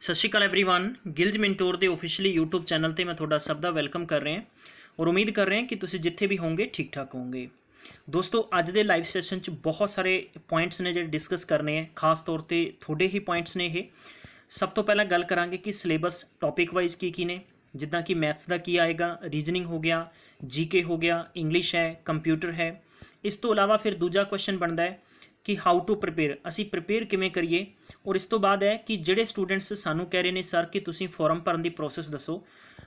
ਸਤਿ ਸ਼੍ਰੀ ਅਕਾਲ एवरीवन ਗਿਲਜ ਮਿੰਟੋਰ ਦੇ officially YouTube channel ਤੇ ਮੈਂ ਤੁਹਾਡਾ ਸਭ ਦਾ ਵੈਲਕਮ ਕਰ ਰਿਹਾ ਹਾਂ ਔਰ ਉਮੀਦ ਕਰ ਰਹੇ ਹਾਂ ਕਿ ਤੁਸੀਂ ਜਿੱਥੇ ਵੀ ਹੋਵੋਗੇ ਠੀਕ ਠਾਕ ਹੋਵੋਗੇ ਦੋਸਤੋ ਅੱਜ ਦੇ ਲਾਈਵ ਸੈਸ਼ਨ 'ਚ ਬਹੁਤ ਸਾਰੇ ਪੁਆਇੰਟਸ ਨੇ ਜਿਹੜੇ ਡਿਸਕਸ ਕਰਨੇ ਆ ਖਾਸ ਤੌਰ ਤੇ ਤੁਹਾਡੇ ਹੀ ਪੁਆਇੰਟਸ ਨੇ ਇਹ ਸਭ ਤੋਂ ਪਹਿਲਾਂ ਗੱਲ ਕਰਾਂਗੇ ਕਿ ਸਿਲੇਬਸ ਟੌਪਿਕ ਵਾਈਜ਼ ਕੀ ਕੀ ਨੇ ਜਿੱਦਾਂ ਕਿ ਮੈਥਸ ਦਾ ਕੀ ਆਏਗਾ ਰੀਜਨਿੰਗ ਹੋ ਗਿਆ ਜੀਕੇ ਹੋ ਗਿਆ ਇੰਗਲਿਸ਼ ਹੈ ਕੰਪਿਊਟਰ ਹੈ ਇਸ ਤੋਂ ਇਲਾਵਾ ਫਿਰ ਦੂਜਾ ਕੁਐਸਚਨ ਬਣਦਾ ਹੈ ਕਿ ਹਾਊ ਟੂ ਪ੍ਰੀਪੇਅਰ ਅਸੀਂ ਪ੍ਰੀਪੇਅਰ ਕਿਵੇਂ ਕਰੀਏ ਔਰ ਇਸ ਤੋਂ ਬਾਅਦ ਹੈ ਕਿ ਜਿਹੜੇ ਸਟੂਡੈਂਟਸ ਸਾਨੂੰ ਕਹਿ ਰਹੇ ਨੇ ਸਰ ਕਿ ਤੁਸੀਂ ਫਾਰਮ ਭਰਨ ਦੀ ਪ੍ਰੋਸੈਸ ਦੱਸੋ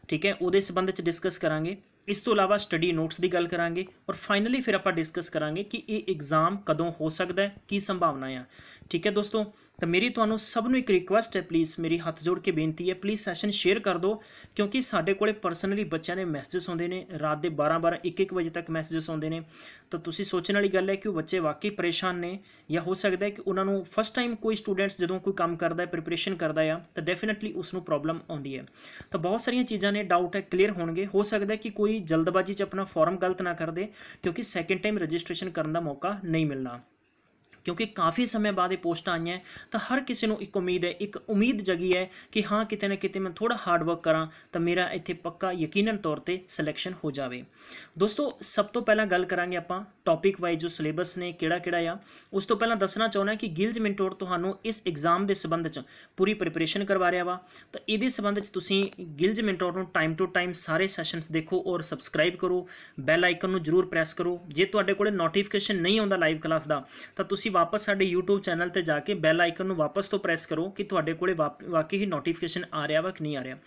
ਠੀਕ ਹੈ ਉਹਦੇ ਸੰਬੰਧ ਵਿੱਚ ਡਿਸਕਸ ਕਰਾਂਗੇ ਇਸ ਤੋਂ ਇਲਾਵਾ ਸਟੱਡੀ ਨੋਟਸ ਦੀ ਗੱਲ ਕਰਾਂਗੇ ਔਰ ਫਾਈਨਲੀ ਫਿਰ ਆਪਾਂ ਡਿਸਕਸ ਕਰਾਂਗੇ ਕਿ ਇਹ ਐਗਜ਼ਾਮ ਕਦੋਂ ਹੋ ਸਕਦਾ ਹੈ ਕੀ ਸੰਭਾਵਨਾ ਹੈ ਠੀਕ ਹੈ ਦੋਸਤੋ ਤਾਂ ਮੇਰੀ ਤੁਹਾਨੂੰ ਸਭ ਨੂੰ ਇੱਕ ਰਿਕੁਐਸਟ ਹੈ ਪਲੀਜ਼ ਮੇਰੀ ਹੱਥ ਜੋੜ ਕੇ ਬੇਨਤੀ ਹੈ ਪਲੀਜ਼ ਸੈਸ਼ਨ ਸ਼ੇਅਰ ਕਰ ਦਿਓ ਕਿਉਂਕਿ ਸਾਡੇ ਕੋਲੇ ਪਰਸਨਲੀ ਬੱਚਿਆਂ ਦੇ ਮੈਸੇਜਸ ਆਉਂਦੇ ਨੇ ਰਾਤ ਦੇ 12 12 1-1 ਵਜੇ ਤੱਕ ਮੈਸੇਜਸ ਆਉਂਦੇ ਨੇ ਤਾਂ ਤੁਸੀਂ ਸੋਚਣ ਵਾਲੀ ਗੱਲ ਹੈ ਕਿ ਉਹ ਬੱਚੇ ਵਾਕਈ ਪਰੇਸ਼ਾਨ ਨੇ ਜਾਂ ਹੋ ਸਕਦਾ ਹੈ ਕਿ ਉਹਨਾਂ ਨੂੰ ਫਸਟ ਟਾਈਮ ਕੋਈ ਸਟੂਡੈਂਟਸ ਜਦੋਂ ਕੋਈ ਕੰਮ ਕਰਦਾ ਹੈ ਪ੍ਰੀਪਰੇਸ਼ਨ ਕਰਦਾ ਹੈ ਤਾਂ ਡੈਫੀਨਿਟਲੀ ਉਸ ਨੂੰ ਪ੍ਰੋਬਲਮ ਆਉਂਦੀ ਹੈ ਤਾਂ ਬਹੁਤ ਸਾਰੀਆਂ ਚੀਜ਼ਾਂ ਨੇ ਡਾਊਟ ਹੈ ਕਲੀਅਰ ਹੋਣਗੇ ਹੋ ਸਕਦਾ ਹੈ ਕਿ ਕੋਈ ਜਲਦਬਾਜ਼ੀ 'ਚ ਆਪਣਾ ਫਾਰਮ ਗਲਤ ਨਾ ਕਰ ਦੇ ਕਿਉਂਕਿ ਸੈਕਿੰਡ ਟਾਈਮ ਰਜਿਸਟ੍ਰੇਸ਼ਨ ਕਰਨ ਦਾ ਮੌਕਾ ਨਹੀਂ ਮਿਲਣਾ ਕਿਉਂਕਿ ਕਾਫੀ ਸਮੇਂ ਬਾਅਦ ਇਹ ਪੋਸਟ ਆਈਆਂ ਤਾਂ ਹਰ ਕਿਸੇ ਨੂੰ ਇੱਕ ਉਮੀਦ ਹੈ ਇੱਕ ਉਮੀਦ ਜਗੀ ਹੈ ਕਿ ਹਾਂ ਕਿਤੇ ਨਾ ਕਿਤੇ ਮੈਂ ਥੋੜਾ ਹਾਰਡ ਵਰਕ ਕਰਾਂ ਤਾਂ ਮੇਰਾ ਇੱਥੇ ਪੱਕਾ ਯਕੀਨਨ ਤੌਰ ਤੇ ਸਿਲੈਕਸ਼ਨ ਹੋ ਜਾਵੇ ਦੋਸਤੋ ਸਭ ਤੋਂ ਪਹਿਲਾਂ ਗੱਲ ਕਰਾਂਗੇ ਆਪਾਂ ਟੌਪਿਕ ਵਾਈਜ਼ ਜੋ ਸਿਲੇਬਸ ਨੇ ਕਿਹੜਾ ਕਿਹੜਾ ਆ ਉਸ ਤੋਂ ਪਹਿਲਾਂ ਦੱਸਣਾ ਚਾਹੁੰਦਾ ਕਿ ਗਿਲਜ ਮੈਂਟੋਰ ਤੁਹਾਨੂੰ ਇਸ ਐਗਜ਼ਾਮ ਦੇ ਸੰਬੰਧ 'ਚ ਪੂਰੀ ਪ੍ਰੀਪਰੇਸ਼ਨ ਕਰਵਾ ਰਿਹਾ ਵਾ ਤਾਂ ਇਹਦੇ ਸੰਬੰਧ 'ਚ ਤੁਸੀਂ ਗਿਲਜ ਮੈਂਟੋਰ ਨੂੰ ਟਾਈਮ ਟੂ ਟਾਈਮ ਸਾਰੇ ਸੈਸ਼ਨਸ ਦੇਖੋ ਔਰ ਸਬਸਕ੍ਰਾਈਬ ਕਰੋ ਬੈਲ ਆਈਕਨ ਨੂੰ ਜਰੂਰ ਪ੍ਰੈਸ ਕਰੋ ਜੇ ਤੁਹਾਡੇ ਕੋਲੇ ਨੋਟੀਫਿਕੇਸ਼ਨ ਨਹੀਂ ਆਉਂਦਾ ਲਾਈਵ ਕਲਾਸ ਦਾ ਤਾਂ ਤੁਸੀਂ ਤੁਸੀਂ ਵਾਪਸ ਸਾਡੇ YouTube ਚੈਨਲ ਤੇ ਜਾ ਕੇ ਬੈਲ ਆਈਕਨ ਨੂੰ ਵਾਪਸ ਤੋਂ ਪ੍ਰੈਸ ਕਰੋ ਕਿ ਤੁਹਾਡੇ ਕੋਲੇ ਵਾਕਈ ਹੀ ਨੋਟੀਫਿਕੇਸ਼ਨ ਆ ਰਿਹਾ ਵਾ ਕਿ ਨਹੀਂ ਆ ਰਿਹਾ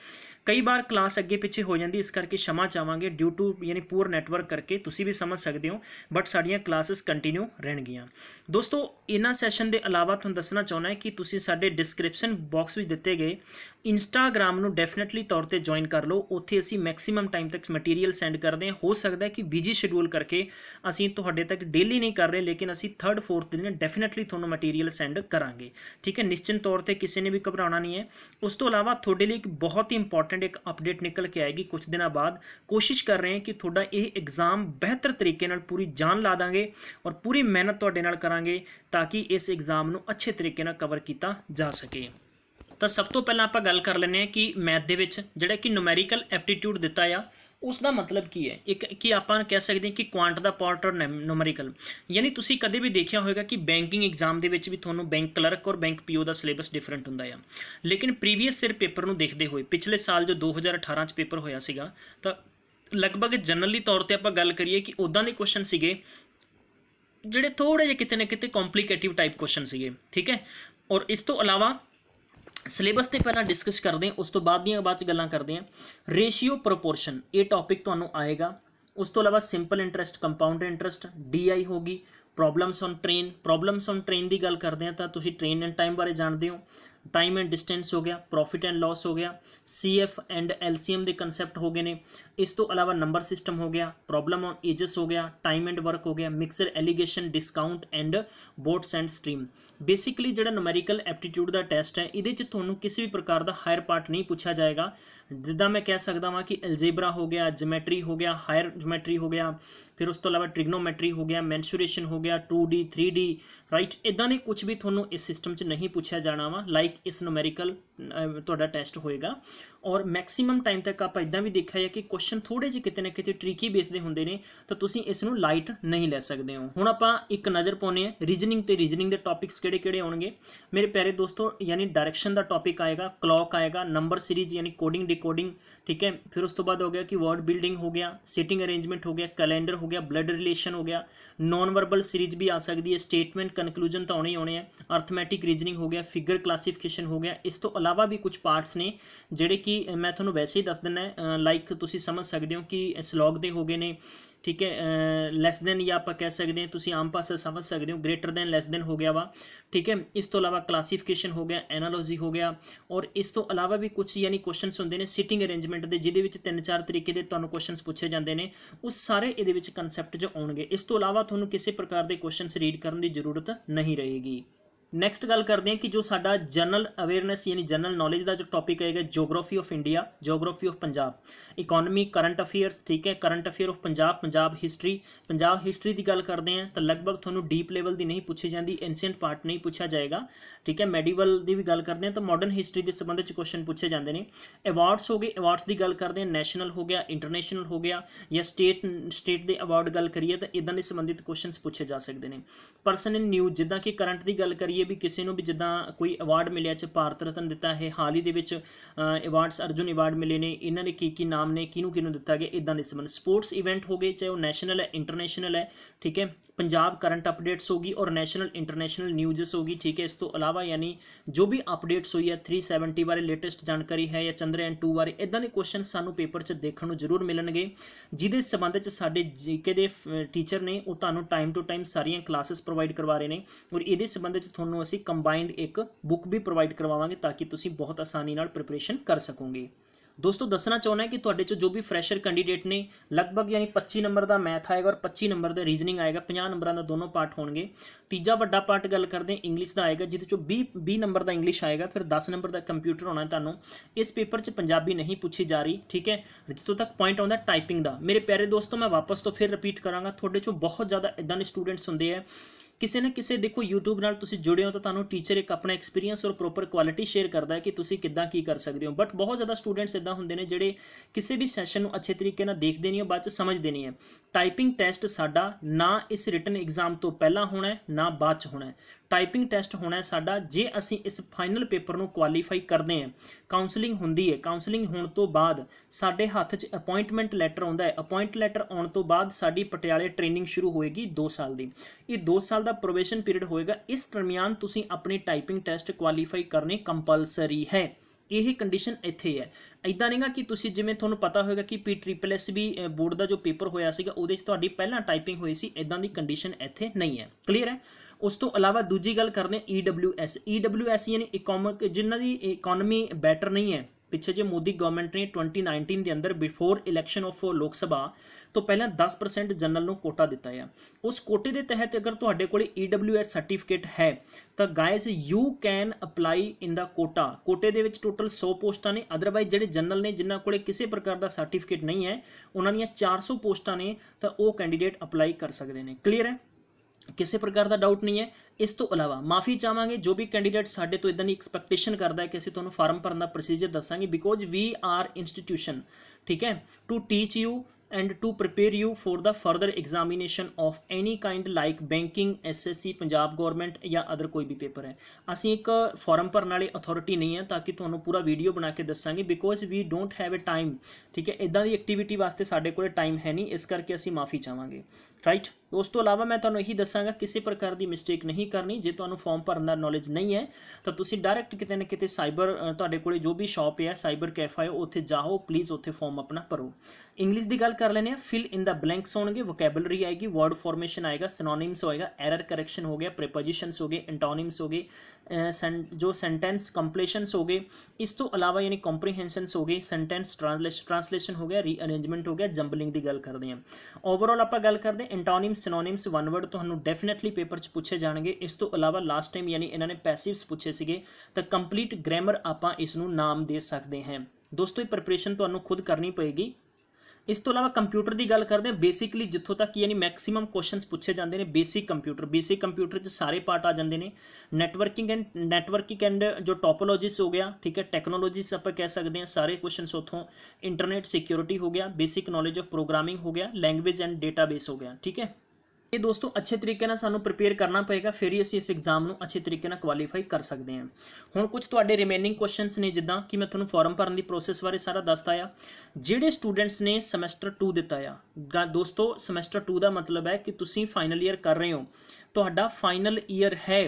ਕਈ ਵਾਰ ਕਲਾਸ ਅੱਗੇ ਪਿੱਛੇ ਹੋ ਜਾਂਦੀ ਇਸ ਕਰਕੇ ਸ਼ਮਾ ਚਾਹਾਂਗੇ ਡਿਊ ਟੂ ਯਾਨੀ ਪੂਰ ਨੈਟਵਰਕ ਕਰਕੇ ਤੁਸੀਂ ਵੀ ਸਮਝ ਸਕਦੇ ਹੋ ਬਟ ਸਾਡੀਆਂ ਕਲਾਸਸ ਕੰਟੀਨਿਊ ਰਹਿਣਗੀਆਂ ਦੋਸਤੋ ਇਹਨਾਂ ਸੈਸ਼ਨ ਦੇ ਇਲਾਵਾ ਤੁਹਾਨੂੰ ਦੱਸਣਾ ਚਾਹੁੰਦਾ ਹਾਂ ਕਿ ਤੁਸੀਂ ਸਾਡੇ ਡਿਸਕ੍ਰਿਪਸ਼ਨ ਬਾਕਸ ਵਿੱਚ ਦਿੱਤੇ ਗਏ ਇੰਸਟਾਗ੍ਰam ਨੂੰ ਡੈਫੀਨਿਟਲੀ ਤੌਰ ਤੇ ਜੁਆਇਨ ਕਰ ਲਓ ਉੱਥੇ ਅਸੀਂ ਮੈਕਸਿਮਮ ਟਾਈਮ ਤੱਕ ਮਟੀਰੀਅਲ ਸੈਂਡ ਕਰਦੇ ਹਾਂ ਹੋ ਸਕਦਾ ਹੈ ਕਿ ਬਿਜੀ ਸ਼ਡਿਊਲ ਕਰਕੇ ਅਸੀਂ ਤੁਹਾਡੇ ਤੱਕ ਡੇਲੀ ਨਹੀਂ ਕਰ ਰਹੇ ਲੇਕਿਨ ਅਸੀਂ 3rd 4th ਦਿਨ ਡੈਫੀਨਿਟਲੀ ਤੁਹਾਨੂੰ ਮਟੀਰੀਅਲ ਸੈਂਡ ਕਰਾਂਗੇ ਠੀਕ ਹੈ ਨਿਸ਼ਚਿਤ ਤੌਰ ਤੇ ਕਿਸੇ ਨੇ ਵੀ ਘਬਰਾਉਣਾ ਨਹੀਂ ਹੈ ਉਸ ਤੋਂ ਇਲਾਵਾ ਤੁਹਾਡੇ ਲਈ ਇੱਕ ਬਹੁਤ ਹੀ ਇੰਪੋਰਟੈਂਟ ਇੱਕ ਅਪਡੇਟ ਨਿਕਲ ਕੇ ਆਏਗੀ ਕੁਝ ਦਿਨਾਂ ਬਾਅਦ ਕੋਸ਼ਿਸ਼ ਕਰ ਰਹੇ ਹਾਂ ਕਿ ਤੁਹਾਡਾ ਇਹ ਐਗਜ਼ਾਮ ਬਿਹਤਰ ਤਰੀਕੇ ਨਾਲ ਪੂਰੀ ਜਾਨ ਲਾ ਦਾਂਗੇ ਔਰ ਪੂਰੀ ਮਿਹਨਤ ਤੁਹਾਡੇ ਨਾਲ ਕਰਾਂਗੇ ਤਾਂ ਕਿ ਇਸ ਐਗਜ਼ਾਮ ਨੂੰ ਅੱਛੇ ਤਰੀਕੇ ਨਾਲ ਕਵਰ ਕੀਤਾ ਜਾ ਸਕੇ ਤਾਂ ਸਭ ਤੋਂ ਪਹਿਲਾਂ ਆਪਾਂ ਗੱਲ ਕਰ ਲੈਨੇ ਆ ਕਿ ਮੈਥ ਦੇ ਵਿੱਚ ਜਿਹੜਾ ਕਿ ਨੂਮੈਰੀਕਲ ਐਪਟੀਟਿਊਡ ਦਿੱਤਾ ਆ ਉਸ ਦਾ ਮਤਲਬ ਕੀ ਹੈ ਇੱਕ ਕਿ ਆਪਾਂ ਕਹਿ ਸਕਦੇ ਹਾਂ ਕਿ ਕੁਆਂਟ ਦਾ ਪਾਰਟ ਔਰ ਨੂਮੈਰੀਕਲ ਯਾਨੀ ਤੁਸੀਂ ਕਦੇ ਵੀ ਦੇਖਿਆ ਹੋਵੇਗਾ ਕਿ ਬੈਂਕਿੰਗ ਐਗਜ਼ਾਮ ਦੇ ਵਿੱਚ ਵੀ ਤੁਹਾਨੂੰ ਬੈਂਕ ਕਲਰਕ ਔਰ ਬੈਂਕ ਪੀਓ ਦਾ ਸਿਲੇਬਸ ਡਿਫਰੈਂਟ ਹੁੰਦਾ ਆ ਲੇਕਿਨ ਪ੍ਰੀਵੀਅਸ ਸਿਰ ਪੇਪਰ ਨੂੰ ਦੇਖਦੇ ਹੋਏ ਪਿਛਲੇ ਸਾਲ ਜੋ 2018 ਚ ਪੇਪਰ ਹੋਇਆ ਸੀਗਾ ਤਾਂ ਲਗਭਗ ਜਨਰਲੀ ਤੌਰ ਤੇ ਆਪਾਂ ਗੱਲ ਕਰੀਏ ਕਿ ਉਦਾਂ ਦੇ ਕੁਐਸਚਨ ਸੀਗੇ ਜਿਹੜੇ ਥੋੜੇ ਜਿਹਾ ਕਿਤੇ ਨਾ ਕਿਤੇ ਕੰਪਲਿਕੇਟਿਵ ਟਾਈਪ ਕੁਐਸਚਨ ਸੀਗੇ ਠੀਕ ਹੈ ਔਰ ਇਸ ਤੋਂ ਇਲਾਵਾ ਸਿਲੇਬਸ ਤੇ ਪਹਿਲਾਂ ਡਿਸਕਸ ਕਰਦੇ ਹਾਂ ਉਸ ਤੋਂ ਬਾਅਦ ਦੀਆਂ ਬਾਅਦ ਚ ਗੱਲਾਂ ਕਰਦੇ ਹਾਂ ਰੇਸ਼ੀਓ ਪ੍ਰੋਪੋਰਸ਼ਨ ਇਹ ਟੌਪਿਕ ਤੁਹਾਨੂੰ ਆਏਗਾ ਉਸ ਤੋਂ ਇਲਾਵਾ simple interest compound interest DI ਹੋਗੀ problems on train problems on train ਦੀ ਗੱਲ ਕਰਦੇ ਹਾਂ ਤਾਂ ਤੁਸੀਂ ਟ੍ਰੇਨ ਐਂਡ ਟਾਈਮ ਬਾਰੇ ਜਾਣਦੇ ਹੋ ਟਾਈਮ ਐਂਡ ਡਿਸਟੈਂਸ ਹੋ ਗਿਆ ਪ੍ਰੋਫਿਟ ਐਂਡ ਲਾਸ ਹੋ ਗਿਆ ਸੀਐਫ ਐਂਡ ਐਲਸੀਐਮ ਦੇ ਕਨਸੈਪਟ ਹੋ ਗਏ ਨੇ ਇਸ ਤੋਂ ਇਲਾਵਾ ਨੰਬਰ ਸਿਸਟਮ ਹੋ ਗਿਆ ਪ੍ਰੋਬਲਮ ਔਨ ਏਜਸ ਹੋ ਗਿਆ ਟਾਈਮ ਐਂਡ ਵਰਕ ਹੋ ਗਿਆ mixture alligation discount and boats and stream basically ਜਿਹੜਾ ਨੂਮੈਰੀਕਲ ਐਪਟੀਟਿਊਡ ਦਾ ਟੈਸਟ ਹੈ ਇਹਦੇ 'ਚ ਤੁਹਾਨੂੰ ਕਿਸੇ ਵੀ ਪ੍ਰਕਾਰ ਦਾ ਹਾਇਰ ਪਾਰਟ ਨਹੀਂ ਪੁੱਛਿਆ ਜਾਏਗਾ ਜਿੱਦਾਂ ਮੈਂ ਕਹਿ ਸਕਦਾ ਹਾਂ ਕਿ ਐਲਜੇਬਰਾ ਹੋ ਗਿਆ ਜਿਓਮੈਟਰੀ ਹੋ ਗਿਆ ਹਾਇਰ ਜਿਓਮੈਟਰੀ ਹੋ ਗਿਆ ਫਿਰ ਉਸ ਤੋਂ ਇਲਾਵਾ ਟ੍ਰਿਗਨੋਮੈਟਰੀ ਹੋ ਗਿਆ ਮੈਂਸੂਰੇਸ਼ਨ ਹੋ ਗਿਆ 2D 3D ਰਾਈਟ ਇਦਾਂ ਦੇ ਕੁਝ ਵੀ ਤੁਹਾਨੂੰ ਇਸ ਸਿਸਟਮ 'ਚ ਨਹੀਂ ਪੁੱਛਿਆ ਜਾਣਾ ਵਾ ਲਾਈਕ like its numerical ਤੁਹਾਡਾ ਟੈਸਟ ਹੋਏਗਾ ਔਰ ਮੈਕਸਿਮਮ ਟਾਈਮ ਤੱਕ ਆਪਾਂ ਇਦਾਂ ਵੀ ਦੇਖਿਆ ਹੈ ਕਿ ਕੁਐਸਚਨ ਥੋੜੇ ਜਿਹੇ ਕਿਤੇ ਨਾ ਕਿਤੇ ਟ੍ਰਿਕੀ ਬੇਸ ਦੇ ਹੁੰਦੇ ਨੇ ਤਾਂ ਤੁਸੀਂ ਇਸ ਨੂੰ ਲਾਈਟ ਨਹੀਂ ਲੈ ਸਕਦੇ ਹੋ ਹੁਣ ਆਪਾਂ ਇੱਕ ਨਜ਼ਰ ਪਾਉਨੇ ਆ ਰੀਜਨਿੰਗ ਤੇ ਰੀਜਨਿੰਗ ਦੇ ਟੌਪਿਕਸ ਕਿਹੜੇ-ਕਿਹੜੇ ਆਉਣਗੇ ਮੇਰੇ ਪਿਆਰੇ ਦੋਸਤੋ ਯਾਨੀ ਡਾਇਰੈਕਸ਼ਨ ਦਾ ਟੌਪਿਕ ਆਏਗਾ ਕਲੌਕ ਆਏਗਾ ਨੰਬਰ ਸੀਰੀਜ਼ ਯਾਨੀ ਕੋਡਿੰਗ ਡੀਕੋਡਿੰਗ ਠੀਕ ਹੈ ਫਿਰ ਉਸ ਤੋਂ ਬਾਅਦ ਹੋ ਗਿਆ ਕਿ ਵਰਡ ਬਿਲਡਿੰਗ ਹੋ ਗਿਆ ਸੈਟਿੰਗ ਅਰੇਂਜਮੈਂਟ ਹੋ ਗਿਆ ਕੈਲੰਡਰ ਹੋ ਗਿਆ ਬਲੱਡ ਰਿਲੇਸ਼ਨ ਹੋ ਗਿਆ ਨੌਨ ਵਰਬਲ ਸੀਰੀਜ਼ ਵੀ ਆ ਸਕਦੀ ਹੈ ਸਟੇਟਮੈਂਟ ਕਨਕਲੂਜਨ ਤਾਂ ਆਉਣੇ ਹੀ ਆਉਣੇ ਆ ਅਰਥਮੈਟਿਕ ਰੀਜਨਿੰਗ ਹੋ ਗਿਆ ਫਿਗਰ ਕਲਾਸੀਫਿਕੇਸ਼ਨ ਹੋ ਗਿਆ ਇਸ ਤੋਂ ਇਲਾਵਾ ਵੀ ਕੁਝ ਪਾਰਟਸ ਨੇ ਜਿਹੜੇ ਕਿ ਮੈਂ ਤੁਹਾਨੂੰ ਵੈਸੇ ਹੀ ਦੱਸ ਦਿੰਨਾ ਲਾਈਕ ਤੁਸੀਂ ਸਮਝ ਸਕਦੇ ਹੋ ਕਿ ਸਲੌਗ ਦੇ ਹੋਗੇ ਨੇ ਠੀਕ ਹੈ ਲੈਸ ਦੈਨ ਜਾਂ ਆਪਾਂ ਕਹਿ ਸਕਦੇ ਹਾਂ ਤੁਸੀਂ ਆਮ ਪਾਸੇ ਸਮਝ ਸਕਦੇ ਹੋ ਗ੍ਰੇਟਰ ਦੈਨ ਲੈਸ ਦੈਨ ਹੋ ਗਿਆ ਵਾ ਠੀਕ ਹੈ ਇਸ ਤੋਂ ਇਲਾਵਾ ਕਲਾਸੀਫਿਕੇਸ਼ਨ ਹੋ ਗਿਆ ਐਨਾਲੋਜੀ ਹੋ ਗਿਆ ਔਰ ਇਸ ਤੋਂ ਇਲਾਵਾ ਵੀ ਕੁਝ ਯਾਨੀ ਕੁਐਸਚਨਸ ਹੁੰਦੇ ਨੇ ਸਿਟਿੰਗ ਅਰੇਂਜਮੈਂਟ ਦੇ ਜਿਹਦੇ ਵਿੱਚ ਤਿੰਨ ਚਾਰ ਤਰੀਕੇ ਦੇ ਤੁਹਾਨੂੰ ਕੁਐਸਚਨਸ ਪੁੱਛੇ ਜਾਂਦੇ ਨੇ ਉਹ ਸਾਰੇ ਇਹਦੇ ਵਿੱਚ ਕਨਸੈਪਟ ਜੋ ਆਉਣਗੇ ਇਸ ਤੋਂ ਇਲਾਵਾ ਤੁਹਾਨੂੰ ਕਿਸੇ ਪ੍ਰਕਾਰ ਦੇ ਕੁਐਸਚਨਸ ਰੀਡ ਕਰਨ ਦੀ ਜ਼ਰੂਰਤ ਨਹੀਂ ਰਹੇਗੀ ਨੈਕਸਟ ਗੱਲ ਕਰਦੇ ਹਾਂ ਕਿ ਜੋ ਸਾਡਾ ਜਨਰਲ ਅਵੇਅਰਨੈਸ ਯਾਨੀ ਜਨਰਲ ਨੌਲੇਜ ਦਾ ਜੋ ਟੌਪਿਕ ਹੈਗਾ geography of India geography of Punjab economy current affairs ਠੀਕ ਹੈ current affair of Punjab Punjab history Punjab history ਦੀ ਗੱਲ ਕਰਦੇ ਹਾਂ ਤਾਂ ਲਗਭਗ ਤੁਹਾਨੂੰ ਡੀਪ ਲੈਵਲ ਦੀ ਨਹੀਂ ਪੁੱਛੀ ਜਾਂਦੀ ਐਂਸ਼ੀਅੰਟ ਪਾਰਟ ਨਹੀਂ ਪੁੱਛਿਆ ਜਾਏਗਾ ਠੀਕ ਹੈ ਮੈਡੀਵਲ ਦੀ ਵੀ ਗੱਲ ਕਰਦੇ ਹਾਂ ਤਾਂ ਮਾਡਰਨ ਹਿਸਟਰੀ ਦੇ ਸੰਬੰਧ ਵਿੱਚ ਕੁਐਸਚਨ ਪੁੱਛੇ ਜਾਂਦੇ ਨੇ ਅਵਾਰਡਸ ਹੋ ਗਏ ਅਵਾਰਡਸ ਦੀ ਗੱਲ ਕਰਦੇ ਹਾਂ ਨੈਸ਼ਨਲ ਹੋ ਗਿਆ ਇੰਟਰਨੈਸ਼ਨਲ ਹੋ ਗਿਆ ਜਾਂ ਸਟੇਟ ਸਟੇਟ ਦੇ ਅਵਾਰਡ ਗੱਲ ਕਰੀਏ ਤਾਂ ਇਦਾਂ ਦੇ ਸੰਬੰਧਿਤ ਕੁਐਸਚਨਸ ਪੁੱਛੇ ਜਾ ਸਕਦੇ ਨੇ ਪਰਸਨ ਇਨ ਨਿਊਜ਼ ਜਿੱਦਾਂ ਕਿ ਕਰੰਟ ਦੀ ਗੱਲ ਕਰੀਏ ਹੈ ਵੀ ਕਿਸੇ ਨੂੰ ਵੀ ਜਿੱਦਾਂ ਕੋਈ ਅਵਾਰਡ ਮਿਲਿਆ ਚ ਭਾਰਤ ਰਤਨ ਦਿੱਤਾ ਹੈ ਹਾਲ ਹੀ ਦੇ ਵਿੱਚ ਅਵਾਰਡਸ ਅਰਜੁਨ ਅਵਾਰਡ ਮਿਲੇ ਨੇ ਇਹਨਾਂ ਨੇ ਕੀ ਕੀ ਨਾਮ ਨੇ ਕਿਹਨੂੰ ਕਿਹਨੂੰ ਦਿੱਤਾ ਗਿਆ ਇਦਾਂ ਦੇ ਸਬੰਧ ਸਪੋਰਟਸ ਇਵੈਂਟ ਹੋ ਗਏ ਚਾਹੇ ਉਹ ਨੈਸ਼ਨਲ ਹੈ ਇੰਟਰਨੈਸ਼ਨਲ ਹੈ ਠੀਕ ਹੈ ਪੰਜਾਬ ਕਰੰਟ ਅਪਡੇਟਸ ਹੋਗੀ ਔਰ ਨੈਸ਼ਨਲ ਇੰਟਰਨੈਸ਼ਨਲ ਨਿਊਜ਼ਸ ਹੋਗੀ ਠੀਕ ਹੈ ਇਸ ਤੋਂ ਇਲਾਵਾ ਯਾਨੀ ਜੋ ਵੀ ਅਪਡੇਟਸ ਹੋਈ ਹੈ 370 ਬਾਰੇ ਲੇਟੈਸਟ ਜਾਣਕਾਰੀ ਹੈ ਜਾਂ ਚੰਦਰਯਾਨ 2 ਬਾਰੇ ਇਦਾਂ ਦੇ ਕੁਐਸਚਨ ਸਾਨੂੰ ਪੇਪਰ 'ਚ ਦੇਖਣ ਨੂੰ ਜ਼ਰੂਰ ਮਿਲਣਗੇ ਜਿਹਦੇ ਸਬੰਧ 'ਚ ਸਾਡੇ ਜੀਕੇ ਦੇ ਟੀਚਰ ਨੇ ਉਹ ਤੁਹਾਨੂੰ ਟਾਈਮ ਟੂ ਟਾਈਮ ਸਾਰੀਆਂ ਕਲਾਸਿਸ ਪ੍ਰੋਵਾਈਡ ਕਰਵਾ ਰਹੇ ਨੇ ਔਰ ਇਹਦੇ ਸਬੰਧ 'ਚ ਤੁਹਾਨੂੰ ਅਸੀਂ ਕੰਬਾਈਨਡ ਇੱਕ ਬੁੱਕ ਵੀ ਪ੍ਰੋਵਾਈਡ ਕਰਵਾਵਾਂਗੇ ਤਾਂ ਕਿ ਤੁਸੀਂ ਬਹੁਤ ਆਸਾਨੀ ਨਾਲ ਪ੍ਰਿਪਰੇਸ਼ਨ ਕਰ ਸਕੋਗੇ ਦੋਸਤੋ ਦੱਸਣਾ ਚਾਹੁੰਦਾ ਕਿ ਤੁਹਾਡੇ ਚੋਂ ਜੋ ਵੀ ਫਰੈਸ਼ਰ ਕੈਂਡੀਡੇਟ ਨੇ ਲਗਭਗ ਯਾਨੀ 25 ਨੰਬਰ ਦਾ ਮੈਥ ਆਏਗਾ ਔਰ 25 ਨੰਬਰ ਦਾ ਰੀਜ਼ਨਿੰਗ ਆਏਗਾ 50 ਨੰਬਰਾਂ ਦਾ ਦੋਨੋਂ ਪਾਰਟ ਹੋਣਗੇ ਤੀਜਾ ਵੱਡਾ ਪਾਰਟ ਗੱਲ ਕਰਦੇ ਇੰਗਲਿਸ਼ ਦਾ ਆਏਗਾ ਜਿਹਦੇ ਚੋਂ 20 20 ਨੰਬਰ ਦਾ ਇੰਗਲਿਸ਼ ਆਏਗਾ ਫਿਰ 10 ਨੰਬਰ ਦਾ ਕੰਪਿਊਟਰ ਹੋਣਾ ਤੁਹਾਨੂੰ ਇਸ ਪੇਪਰ 'ਚ ਪੰਜਾਬੀ ਨਹੀਂ ਪੁੱਛੀ ਜਾ ਰਹੀ ਠੀਕ ਹੈ ਜਿੱਥੋਂ ਤੱਕ ਪੁਆਇੰਟ ਆਉਂਦਾ ਟਾਈਪਿੰਗ ਦਾ ਮੇਰੇ ਪਿਆਰੇ ਦੋਸਤੋ ਮੈਂ ਵਾਪਸ ਤੋਂ ਫਿਰ ਰਿਪੀਟ ਕਰਾਂਗਾ ਤੁਹਾਡੇ ਚੋਂ ਬਹੁਤ ਜ਼ਿਆਦਾ ਇਦਾਂ ਦੇ ਸਟੂਡੈਂਟਸ ਹੁੰਦੇ ਆ ਕਿਸੇ ਨਾ ਕਿਸੇ ਦੇਖੋ YouTube ਨਾਲ ਤੁਸੀਂ ਜੁੜੇ ਹੋ ਤਾਂ ਤੁਹਾਨੂੰ ਟੀਚਰ ਇੱਕ ਆਪਣਾ ਐਕਸਪੀਰੀਅੰਸ ਔਰ ਪ੍ਰੋਪਰ ਕੁਆਲਿਟੀ ਸ਼ੇਅਰ ਕਰਦਾ ਹੈ ਕਿ ਤੁਸੀਂ ਕਿੱਦਾਂ ਕੀ ਕਰ ਸਕਦੇ ਹੋ ਬਟ ਬਹੁਤ ਜ਼ਿਆਦਾ ਸਟੂਡੈਂਟਸ ਇਦਾਂ ਹੁੰਦੇ ਨੇ ਜਿਹੜੇ ਕਿਸੇ ਵੀ ਸੈਸ਼ਨ ਨੂੰ ਅੱਛੇ ਤਰੀਕੇ ਨਾਲ ਦੇਖਦੇ ਨਹੀਂ ਉਹ ਬਾਅਦ ਚ ਸਮਝਦੇ ਨਹੀਂ ਹੈ ਟਾਈਪਿੰਗ ਟੈਸਟ ਸਾਡਾ ਨਾ ਇਸ ਰਿਟਨ ਐਗਜ਼ਾਮ ਤੋਂ ਪਹਿਲਾਂ ਹੋਣਾ ਹੈ ਨਾ ਬਾਅਦ ਚ ਹੋਣਾ ਹੈ ਟਾਈਪਿੰਗ ਟੈਸਟ ਹੋਣਾ ਹੈ ਸਾਡਾ ਜੇ ਅਸੀਂ ਇਸ ਫਾਈਨਲ ਪੇਪਰ ਨੂੰ ਕੁਆਲੀਫਾਈ ਕਰਦੇ ਹਾਂ ਕਾਉਂਸਲਿੰਗ ਹੁੰਦੀ ਹੈ ਕਾਉਂਸਲਿੰਗ ਹੋਣ ਤੋਂ ਬਾਅਦ ਸਾਡੇ ਹੱਥ 'ਚ ਅਪਾਇੰਟਮੈਂਟ ਲੈਟਰ ਆਉਂਦਾ ਹੈ ਅਪਾਇੰਟ ਲੈਟਰ ਆਉਣ ਤੋਂ ਬਾਅਦ ਸਾਡੀ ਪਟਿਆਲੇ ਟ੍ਰੇਨਿੰਗ ਸ਼ੁਰੂ ਹੋਏਗੀ 2 ਸਾਲ ਦੀ ਇਹ 2 ਸਾਲ ਦਾ ਪ੍ਰੋਬੇਸ਼ਨ ਪੀਰੀਅਡ ਹੋਏਗਾ ਇਸ ਦਰਮਿਆਨ ਤੁਸੀਂ ਆਪਣੀ ਟਾਈਪਿੰਗ ਟੈਸਟ ਕੁਆਲੀਫਾਈ ਕਰਨੇ ਕੰਪਲਸਰੀ ਹੈ ਇਹ ਕੰਡੀਸ਼ਨ ਇੱਥੇ ਹੈ ਇਦਾਂ ਨਹੀਂਗਾ ਕਿ ਤੁਸੀਂ ਜਿਵੇਂ ਤੁਹਾਨੂੰ ਪਤਾ ਹੋਵੇਗਾ ਕਿ P triple S V board ਦਾ ਜੋ ਪੇਪਰ ਹੋਇਆ ਸੀਗਾ ਉਹਦੇ 'ਚ ਤੁਹਾਡੀ ਪਹਿਲਾਂ ਟਾਈਪਿੰਗ ਹੋਈ ਸੀ ਇਦਾਂ ਦੀ ਕੰਡੀਸ਼ਨ ਇੱਥੇ ਨਹੀਂ ਹੈ ਕਲੀਅਰ ਹੈ ਉਸ ਤੋਂ ਇਲਾਵਾ ਦੂਜੀ ਗੱਲ ਕਰਦੇ EWS EWS ਯਾਨੀ ਇਕਨੋਮਿਕ ਜਿਨ੍ਹਾਂ ਦੀ ਇਕਨੋਮੀ ਬੈਟਰ ਨਹੀਂ ਹੈ ਪਿੱਛੇ ਜੇ ਮੋਦੀ ਗਵਰਨਮੈਂਟ ਨੇ 2019 ਦੇ ਅੰਦਰ ਬਿਫੋਰ ਇਲੈਕਸ਼ਨ ਆਫ ਲੋਕ ਸਭਾ ਤੋਂ ਪਹਿਲਾਂ 10% ਜਨਰਲ ਨੂੰ ਕੋਟਾ ਦਿੱਤਾ ਹੈ ਉਸ ਕੋਟੇ ਦੇ ਤਹਿਤ ਅਗਰ ਤੁਹਾਡੇ ਕੋਲ EWS ਸਰਟੀਫਿਕੇਟ ਹੈ ਤਾਂ guys you can apply in the quota ਕੋਟੇ ਦੇ ਵਿੱਚ ਟੋਟਲ 100 ਪੋਸਟਾਂ ਨੇ ਅਦਰਵਾਈਜ਼ ਜਿਹੜੇ ਜਨਰਲ ਨੇ ਜਿਨ੍ਹਾਂ ਕੋਲੇ ਕਿਸੇ ਪ੍ਰਕਾਰ ਦਾ ਸਰਟੀਫਿਕੇਟ ਨਹੀਂ ਹੈ ਉਹਨਾਂ ਦੀਆਂ 400 ਪੋਸਟਾਂ ਨੇ ਤਾਂ ਉਹ ਕੈਂਡੀਡੇਟ ਅਪਲਾਈ ਕਰ ਸਕਦੇ ਨੇ ਕਲੀਅਰ ਹੈ ਕਿਸੇ ਪ੍ਰਕਾਰ ਦਾ ਡਾਊਟ ਨਹੀਂ ਹੈ ਇਸ ਤੋਂ ਇਲਾਵਾ ਮਾਫੀ ਚਾਹਾਂਗੇ ਜੋ ਵੀ ਕੈਂਡੀਡੇਟ ਸਾਡੇ ਤੋਂ ਇਦਾਂ ਦੀ ਐਕਸਪੈਕਟੇਸ਼ਨ ਕਰਦਾ ਹੈ ਕਿ ਅਸੀਂ ਤੁਹਾਨੂੰ ਫਾਰਮ ਭਰਨ ਦਾ ਪ੍ਰੋਸੀਜਰ ਦੱਸਾਂਗੇ ਬਿਕੋਜ਼ ਵੀ ਆਰ ਇੰਸਟੀਟਿਊਸ਼ਨ ਠੀਕ ਹੈ to teach you and to prepare you for the further examination of any kind like banking SSC Punjab government ਜਾਂ ਅਦਰ ਕੋਈ ਵੀ ਪੇਪਰ ਹੈ ਅਸੀਂ ਇੱਕ ਫਾਰਮ ਭਰਨ ਵਾਲੀ ਅਥਾਰਟੀ ਨਹੀਂ ਹੈ ਤਾਂ ਕਿ ਤੁਹਾਨੂੰ ਪੂਰਾ ਵੀਡੀਓ ਬਣਾ ਕੇ ਦੱਸਾਂਗੇ because we don't have a time ਠੀਕ ਹੈ ਇਦਾਂ ਦੀ ਐਕਟੀਵਿਟੀ ਵਾਸਤੇ ਸਾਡੇ ਕੋਲ ਟਾਈਮ ਹੈ ਨਹੀਂ ਇਸ ਕਰਕੇ ਅਸੀਂ ਮਾਫੀ ਚਾਹਾਂਗੇ ਰਾਈਟ ਉਸ ਤੋਂ ਇਲਾਵਾ ਮੈਂ ਤੁਹਾਨੂੰ ਇਹੀ ਦੱਸਾਂਗਾ ਕਿਸੇ ਪ੍ਰਕਾਰ ਦੀ ਮਿਸਟੇਕ ਨਹੀਂ ਕਰਨੀ ਜੇ ਤੁਹਾਨੂੰ ਫਾਰਮ ਭਰਨ ਦਾ ਨੌਲੇਜ ਨਹੀਂ ਹੈ ਤਾਂ ਤੁਸੀਂ ਡਾਇਰੈਕਟ ਕਿਤੇ ਨਾ ਕਿਤੇ ਸਾਈਬਰ ਤੁਹਾਡੇ ਕੋਲੇ ਜੋ ਵੀ ਸ਼ਾਪ ਹੈ ਸਾਈਬਰ ਕੈਫੇ ਹੈ ਉੱਥੇ ਜਾਓ ਪਲੀਜ਼ ਉੱਥੇ ਫਾਰਮ ਆਪਣਾ ਭਰੋ ਇੰਗਲਿਸ਼ ਦੀ ਗੱਲ ਕਰ ਲੈਨੇ ਆ ਫਿਲ ਇਨ ਦਾ ਬਲੈਂਕਸ ਹੋਣਗੇ ਵੋਕੈਬਲਰੀ ਆਏਗੀ ਵਰਡ ਫਾਰਮੇਸ਼ਨ ਆਏਗਾ ਸਿਨੋਨਿਮਸ ਹੋਏਗਾ ਐਰਰ ਕਰੈਕਸ਼ਨ ਹੋ ਗਿਆ ਪ੍ਰੀਪੋਜੀਸ਼ਨਸ ਹੋ ਗਏ ਐਂਟੋਨਿਮਸ ਹੋ ਗਏ ਜੋ ਸੈਂਟੈਂਸ ਕੰਪਲੀਸ਼ਨਸ ਹੋ ਗਏ ਇਸ ਤੋਂ ਇਲਾਵਾ ਯਾਨੀ ਕੰਪਰੀਹੈਂਸ਼ਨਸ ਹੋ ਗਏ ਸੈਂਟੈਂਸ ਟ੍ਰਾਂਸਲੇਸ਼ਨ ਹੋ ਗਿਆ ਰੀਅਰੇਂਜਮੈਂਟ ਹੋ ਗਿਆ ਜੰਬਲਿੰਗ ਦੀ ਗੱਲ ਕਰਦੇ ਹਾਂ ਓਵਰਆਲ ਆਪਾਂ ਗੱਲ ਕਰਦੇ ਐਂਟੋਨਿਮ ਸਿਨੋਨਿਮਸ ਵਨ ਵਰਡ ਤੁਹਾਨੂੰ ਡੈਫੀਨਿਟਲੀ ਪੇਪਰ 'ਚ ਪੁੱਛੇ ਜਾਣਗੇ ਇਸ ਤੋਂ ਇਲਾਵਾ ਲਾਸਟ ਟਾਈਮ ਯਾਨੀ ਇਹਨਾਂ ਨੇ ਪੈਸਿਵਸ ਪੁੱਛੇ ਸੀਗੇ ਤਾਂ ਕੰਪਲੀਟ ਗ੍ਰਾਮਰ ਆਪਾਂ ਇਸ ਨੂੰ ਨਾਮ ਦੇ ਸਕਦੇ ਹਾਂ ਦੋਸਤੋ ਇਹ ਪ੍ਰਿਪਰੇਸ਼ਨ ਤੁਹਾਨੂੰ ਖੁਦ ਕਰਨੀ ਪਏਗੀ ਇਸ ਤੋਂ ਇਲਾਵਾ ਕੰਪਿਊਟਰ ਦੀ ਗੱਲ ਕਰਦੇ ਆ ਬੇਸਿਕਲੀ ਜਿੱਥੋਂ ਤੱਕ ਯਾਨੀ ਮੈਕਸਿਮਮ ਕੁਐਸਚਨਸ ਪੁੱਛੇ ਜਾਂਦੇ ਨੇ ਬੇਸਿਕ ਕੰਪਿਊਟਰ ਬੇਸਿਕ ਕੰਪਿਊਟਰ 'ਚ ਸਾਰੇ ਪਾਰਟ ਆ ਜਾਂਦੇ ਨੇ ਨੈਟਵਰਕਿੰਗ ਐਂਡ ਨੈਟਵਰਕਿੰਗ ਐਂਡ ਜੋ ਟੋਪੋਲੋਜੀਸ ਹੋ ਗਿਆ ਠੀਕ ਹੈ ਟੈਕਨੋਲੋਜੀਸ ਆਪਾਂ ਕਹਿ ਸਕਦੇ ਹਾਂ ਸਾਰੇ ਕੁਐਸਚਨਸ ਉਥੋਂ ਇੰਟਰਨੈਟ ਸਿਕਿਉਰਿਟੀ ਹੋ ਗਿਆ ਬੇਸਿਕ ਨੌਲੇਜ ਆਫ ਪ੍ਰੋਗਰਾਮਿੰਗ ਹੋ ਗਿਆ ਲੈਂਗੁਏਜ ਐਂਡ ਡੇਟਾਬੇਸ ਹੋ ਗਿਆ ਠੀਕ ਹੈ ਇਹ ਦੋਸਤੋ ਅੱਛੇ ਤਰੀਕੇ ਨਾਲ ਸਾਨੂੰ ਪ੍ਰੀਪੇਅਰ ਕਰਨਾ ਪਏਗਾ ਫਿਰ ਹੀ ਅਸੀਂ ਇਸ ਐਗਜ਼ਾਮ ਨੂੰ ਅੱਛੇ ਤਰੀਕੇ ਨਾਲ ਕੁਆਲੀਫਾਈ ਕਰ ਸਕਦੇ ਹਾਂ ਹੁਣ ਕੁਝ ਤੁਹਾਡੇ ਰਿਮੇਨਿੰਗ ਕੁਐਸਚਨਸ ਨੇ ਜਿੱਦਾਂ ਕਿ ਮੈਂ ਤੁਹਾਨੂੰ ਫਾਰਮ ਭਰਨ ਦੀ ਪ੍ਰੋਸੈਸ ਬਾਰੇ ਸਾਰਾ ਦੱਸਤਾ ਆ ਜਿਹੜੇ ਸਟੂਡੈਂਟਸ ਨੇ ਸੈਮੈਸਟਰ 2 ਦਿੱਤਾ ਆ ਦੋਸਤੋ ਸੈਮੈਸਟਰ 2 ਦਾ ਮਤਲਬ ਹੈ ਕਿ ਤੁਸੀਂ ਫਾਈਨਲ ਈਅਰ ਕਰ ਰਹੇ ਹੋ ਤੁਹਾਡਾ ਫਾਈਨਲ ਈਅਰ ਹੈ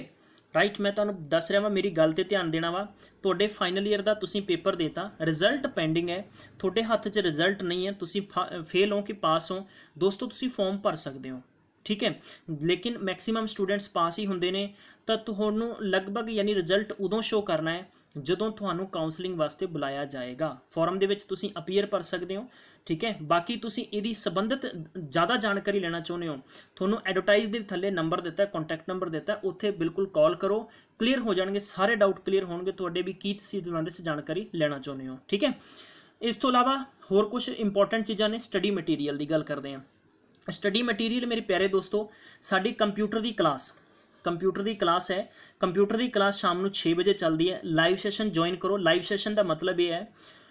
ਰਾਈਟ ਮੈਂ ਤੁਹਾਨੂੰ ਦੱਸ ਰਿਹਾ ਵਾਂ ਮੇਰੀ ਗੱਲ ਤੇ ਧਿਆਨ ਦੇਣਾ ਵਾ ਤੁਹਾਡੇ ਫਾਈਨਲ ਈਅਰ ਦਾ ਤੁਸੀਂ ਪੇਪਰ ਦੇਤਾ ਰਿਜ਼ਲਟ ਪੈਂਡਿੰਗ ਹੈ ਤੁਹਾਡੇ ਹੱਥ 'ਚ ਰਿਜ਼ਲਟ ਨਹੀਂ ਹੈ ਤੁਸੀਂ ਫੇਲ ਹੋ ਕਿ ਪਾਸ ਹੋ ਦੋਸਤੋ ਤੁਸੀਂ ਫਾਰਮ ਭਰ ਸਕਦੇ ਹੋ ਠੀਕ ਹੈ ਲੇਕਿਨ ਮੈਕਸਿਮਮ ਸਟੂਡੈਂਟਸ ਪਾਸ ਹੀ ਹੁੰਦੇ ਨੇ ਤਾਂ ਤੁਹਾਨੂੰ ਲਗਭਗ ਯਾਨੀ ਰਿਜ਼ਲਟ ਉਦੋਂ ਸ਼ੋ ਕਰਨਾ ਹੈ ਜਦੋਂ ਤੁਹਾਨੂੰ ਕਾਉਂਸਲਿੰਗ ਵਾਸਤੇ ਬੁਲਾਇਆ ਜਾਏਗਾ ਫੋਰਮ ਦੇ ਵਿੱਚ ਤੁਸੀਂ ਅਪੀਅਰ ਕਰ ਸਕਦੇ ਹੋ ਠੀਕ ਹੈ ਬਾਕੀ ਤੁਸੀਂ ਇਹਦੀ ਸੰਬੰਧਿਤ ਜ਼ਿਆਦਾ ਜਾਣਕਾਰੀ ਲੈਣਾ ਚਾਹੁੰਦੇ ਹੋ ਤੁਹਾਨੂੰ ਐਡਵਰਟਾਈਜ਼ ਦੇ ਥੱਲੇ ਨੰਬਰ ਦਿੱਤਾ ਕੰਟੈਕਟ ਨੰਬਰ ਦਿੱਤਾ ਉੱਥੇ ਬਿਲਕੁਲ ਕਾਲ ਕਰੋ ਕਲੀਅਰ ਹੋ ਜਾਣਗੇ ਸਾਰੇ ਡਾਊਟ ਕਲੀਅਰ ਹੋਣਗੇ ਤੁਹਾਡੇ ਵੀ ਕੀ ਤੁਸੀਂ ਦੇ ਸ ਜਾਣਕਾਰੀ ਲੈਣਾ ਚਾਹੁੰਦੇ ਹੋ ਠੀਕ ਹੈ ਇਸ ਤੋਂ ਇਲਾਵਾ ਹੋਰ ਕੁਝ ਇੰਪੋਰਟੈਂਟ ਚੀਜ਼ਾਂ ਨੇ ਸਟੱਡੀ ਮਟੀਰੀਅਲ ਦੀ ਗੱਲ ਕਰਦੇ ਹਾਂ ਸਟੱਡੀ ਮਟੀਰੀਅਲ ਮੇਰੇ ਪਿਆਰੇ ਦੋਸਤੋ ਸਾਡੀ ਕੰਪਿਊਟਰ ਦੀ ਕਲਾਸ ਕੰਪਿਊਟਰ ਦੀ ਕਲਾਸ ਹੈ ਕੰਪਿਊਟਰ ਦੀ ਕਲਾਸ ਸ਼ਾਮ ਨੂੰ 6 ਵਜੇ ਚੱਲਦੀ ਹੈ ਲਾਈਵ ਸੈਸ਼ਨ ਜੁਆਇਨ ਕਰੋ ਲਾਈਵ ਸੈਸ਼ਨ ਦਾ ਮਤਲਬ ਇਹ ਹੈ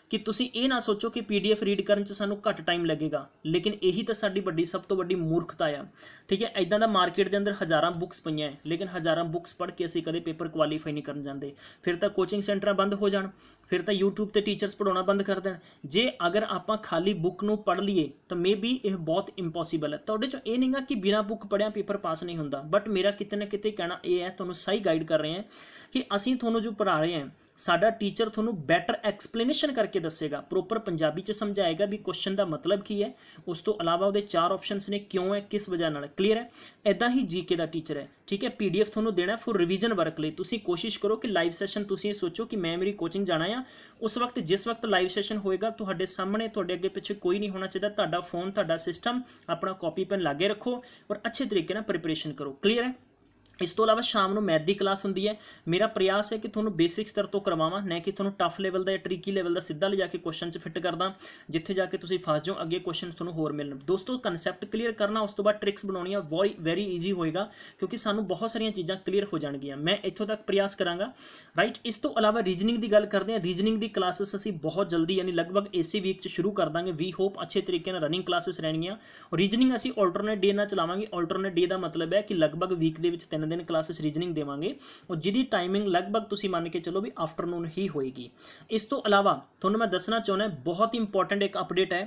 ਕਿ ਤੁਸੀਂ ਇਹ ਨਾ ਸੋਚੋ ਕਿ ਪੀਡੀਐਫ ਰੀਡ ਕਰਨ 'ਚ ਸਾਨੂੰ ਘੱਟ ਟਾਈਮ ਲੱਗੇਗਾ ਲੇਕਿਨ ਇਹੀ ਤਾਂ ਸਾਡੀ ਵੱਡੀ ਸਭ ਤੋਂ ਵੱਡੀ ਮੂਰਖਤਾ ਆ ਠੀਕ ਹੈ ਐਦਾਂ ਦਾ ਮਾਰਕੀਟ ਦੇ ਅੰਦਰ ਹਜ਼ਾਰਾਂ ਬੁੱਕਸ ਪਈਆਂ ਹੈ ਲੇਕਿਨ ਹਜ਼ਾਰਾਂ ਬੁੱਕਸ ਪੜ੍ਹ ਕੇ ਅਸੀਂ ਕਦੇ ਪੇਪਰ ਕੁਆਲੀਫਾਈ ਨਹੀਂ ਕਰਨ ਜਾਂਦੇ ਫਿਰ ਤਾਂ ਕੋਚਿੰਗ ਸੈਂਟਰਾਂ ਬੰਦ ਹੋ ਜਾਣ ਫਿਰ ਤਾਂ YouTube ਤੇ ਟੀਚਰਸ ਪੜਾਉਣਾ ਬੰਦ ਕਰ ਦੇਣ ਜੇ ਅਗਰ ਆਪਾਂ ਖਾਲੀ ਬੁੱਕ ਨੂੰ ਪੜ ਲਈਏ ਤਾਂ ਮੇਬੀ ਇਹ ਬਹੁਤ ਇੰਪੋਸੀਬਲ ਹੈ ਤੁਹਾਡੇ ਚੋਂ ਇਹ ਨਹੀਂਗਾ ਕਿ ਬਿਨਾ ਬੁੱਕ ਪੜਿਆ ਪੇਪਰ ਪਾਸ ਨਹੀਂ ਹੁੰਦਾ ਬਟ ਮੇਰਾ ਕਿਤੇ ਨਾ ਕਿਤੇ ਕਹਿਣਾ ਇਹ ਹੈ ਤੁਹਾਨੂੰ ਸਹੀ ਗਾਈਡ ਕਰ ਰਹੇ ਹਾਂ ਕਿ ਅਸੀਂ ਤੁਹਾਨੂੰ ਜੋ ਪੜਾ ਰਹੇ ਹਾਂ ਸਾਡਾ ਟੀਚਰ ਤੁਹਾਨੂੰ ਬੈਟਰ ਐਕਸਪਲੇਨੇਸ਼ਨ ਕਰਕੇ ਦੱਸੇਗਾ ਪ੍ਰੋਪਰ ਪੰਜਾਬੀ ਚ ਸਮਝਾਏਗਾ ਵੀ ਕੁਐਸਚਨ ਦਾ ਮਤਲਬ ਕੀ ਹੈ ਉਸ ਤੋਂ ਇਲਾਵਾ ਉਹਦੇ ਚਾਰ ਆਪਸ਼ਨਸ ਨੇ ਕਿਉਂ ਹੈ ਕਿਸ ਵਜ੍ਹਾ ਨਾਲ ਕਲੀਅਰ ਹੈ ਐਦਾਂ ਹੀ ਜੀਕੇ ਦਾ ਟੀਚਰ ਹੈ ਠੀਕ ਹੈ ਪੀਡੀਐਫ ਤੁਹਾਨੂੰ ਦੇਣਾ ਫੋਰ ਰਿਵੀਜ਼ਨ ਵਰਕ ਲਈ ਤੁਸੀਂ ਕੋਸ਼ਿਸ਼ ਕਰੋ ਕਿ ਲਾਈਵ ਸੈਸ਼ਨ ਤੁਸੀਂ ਇਹ ਸੋਚੋ ਕਿ ਮੈਂ ਮੇਰੀ ਕੋਚਿੰਗ ਜਾਣਾ ਆ ਉਸ ਵਕਤ ਜਿਸ ਵਕਤ ਲਾਈਵ ਸੈਸ਼ਨ ਹੋਏਗਾ ਤੁਹਾਡੇ ਸਾਹਮਣੇ ਤੁਹਾਡੇ ਅੱਗੇ ਪਿੱਛੇ ਕੋਈ ਨਹੀਂ ਹੋਣਾ ਚਾਹੀਦਾ ਤੁਹਾਡਾ ਫੋਨ ਤੁਹਾਡਾ ਸਿਸਟਮ ਆਪਣਾ ਕਾਪੀ ਪੈਨ ਲਾਗੇ ਰੱਖੋ ਔਰ ਅੱਛੇ ਤਰੀਕੇ ਨਾਲ ਪ੍ਰਿਪਰੇਸ਼ਨ ਕਰੋ ਕਲੀਅਰ ਹੈ ਇਸ ਤੋਂ ਇਲਾਵਾ ਸ਼ਾਮ ਨੂੰ ਮੈਥ ਦੀ ਕਲਾਸ ਹੁੰਦੀ ਹੈ ਮੇਰਾ ਪ੍ਰਯਾਸ ਹੈ ਕਿ ਤੁਹਾਨੂੰ ਬੇਸਿਕ ਸਤਰ ਤੋਂ ਕਰਵਾਵਾਂ ਨਾ ਕਿ ਤੁਹਾਨੂੰ ਟਫ ਲੈਵਲ ਦਾ ਜਾਂ ਟ੍ਰਿਕੀ ਲੈਵਲ ਦਾ ਸਿੱਧਾ ਲਿਜਾ ਕੇ ਕੁਐਸਚਨ 'ਚ ਫਿੱਟ ਕਰਦਾ ਜਿੱਥੇ ਜਾ ਕੇ ਤੁਸੀਂ ਫਸ ਜਾਓ ਅੱਗੇ ਕੁਐਸਚਨ ਤੁਹਾਨੂੰ ਹੋਰ ਮਿਲਣ ਦੋਸਤੋ ਕਨਸੈਪਟ ਕਲੀਅਰ ਕਰਨਾ ਉਸ ਤੋਂ ਬਾਅਦ ਟ੍ਰਿਕਸ ਬਣਾਉਣੀਆਂ ਵੈਰੀ ਈਜ਼ੀ ਹੋਏਗਾ ਕਿਉਂਕਿ ਸਾਨੂੰ ਬਹੁਤ ਸਾਰੀਆਂ ਚੀਜ਼ਾਂ ਕਲੀਅਰ ਹੋ ਜਾਣਗੀਆਂ ਮੈਂ ਇੱਥੋਂ ਤੱਕ ਪ੍ਰਯਾਸ ਕਰਾਂਗਾ ਰਾਈਟ ਇਸ ਤੋਂ ਇਲਾਵਾ ਰੀਜਨਿੰਗ ਦੀ ਗੱਲ ਕਰਦੇ ਹਾਂ ਰੀਜਨਿੰਗ ਦੀ ਕਲਾਸਸ ਅਸੀਂ ਬਹੁਤ ਜਲਦੀ ਯਾਨੀ ਲਗਭਗ ਇਸੇ ਵੀਕ 'ਚ ਸ਼ੁਰੂ ਕਰ ਦਾਂਗੇ ਵੀ ਹੋਪ ਅੱਛੇ ਤਰੀਕੇ ਨਾਲ ਰਨਿੰਗ ਕਲਾਸਸ ਰਹਿਣਗੀਆਂ ਰੀਜਨਿੰਗ ਅਸੀਂ ਆਲਟਰਨੇਟ ਡੇ ਨਾਲ ਚਲਾਵਾਂਗੇ ਆਲਟਰਨੇਟ ਡੇ ਦਾ ਮਤਲਬ ਹੈ ਕਿ ਲਗਭਗ ਵੀਕ ਦੇ ਵਿੱਚ ਜਨਮ ਦਿਨ ਕਲਾਸਿਸ ਰੀਜਨਿੰਗ ਦੇਵਾਂਗੇ ਉਹ ਜਿਹਦੀ ਟਾਈਮਿੰਗ ਲਗਭਗ ਤੁਸੀਂ ਮੰਨ ਕੇ ਚੱਲੋ ਵੀ ਆਫਟਰਨੂਨ ਹੀ ਹੋਏਗੀ ਇਸ ਤੋਂ ਇਲਾਵਾ ਤੁਹਾਨੂੰ ਮੈਂ ਦੱਸਣਾ ਚਾਹੁੰਦਾ ਬਹੁਤ ਇੰਪੋਰਟੈਂਟ ਇੱਕ ਅਪਡੇਟ ਹੈ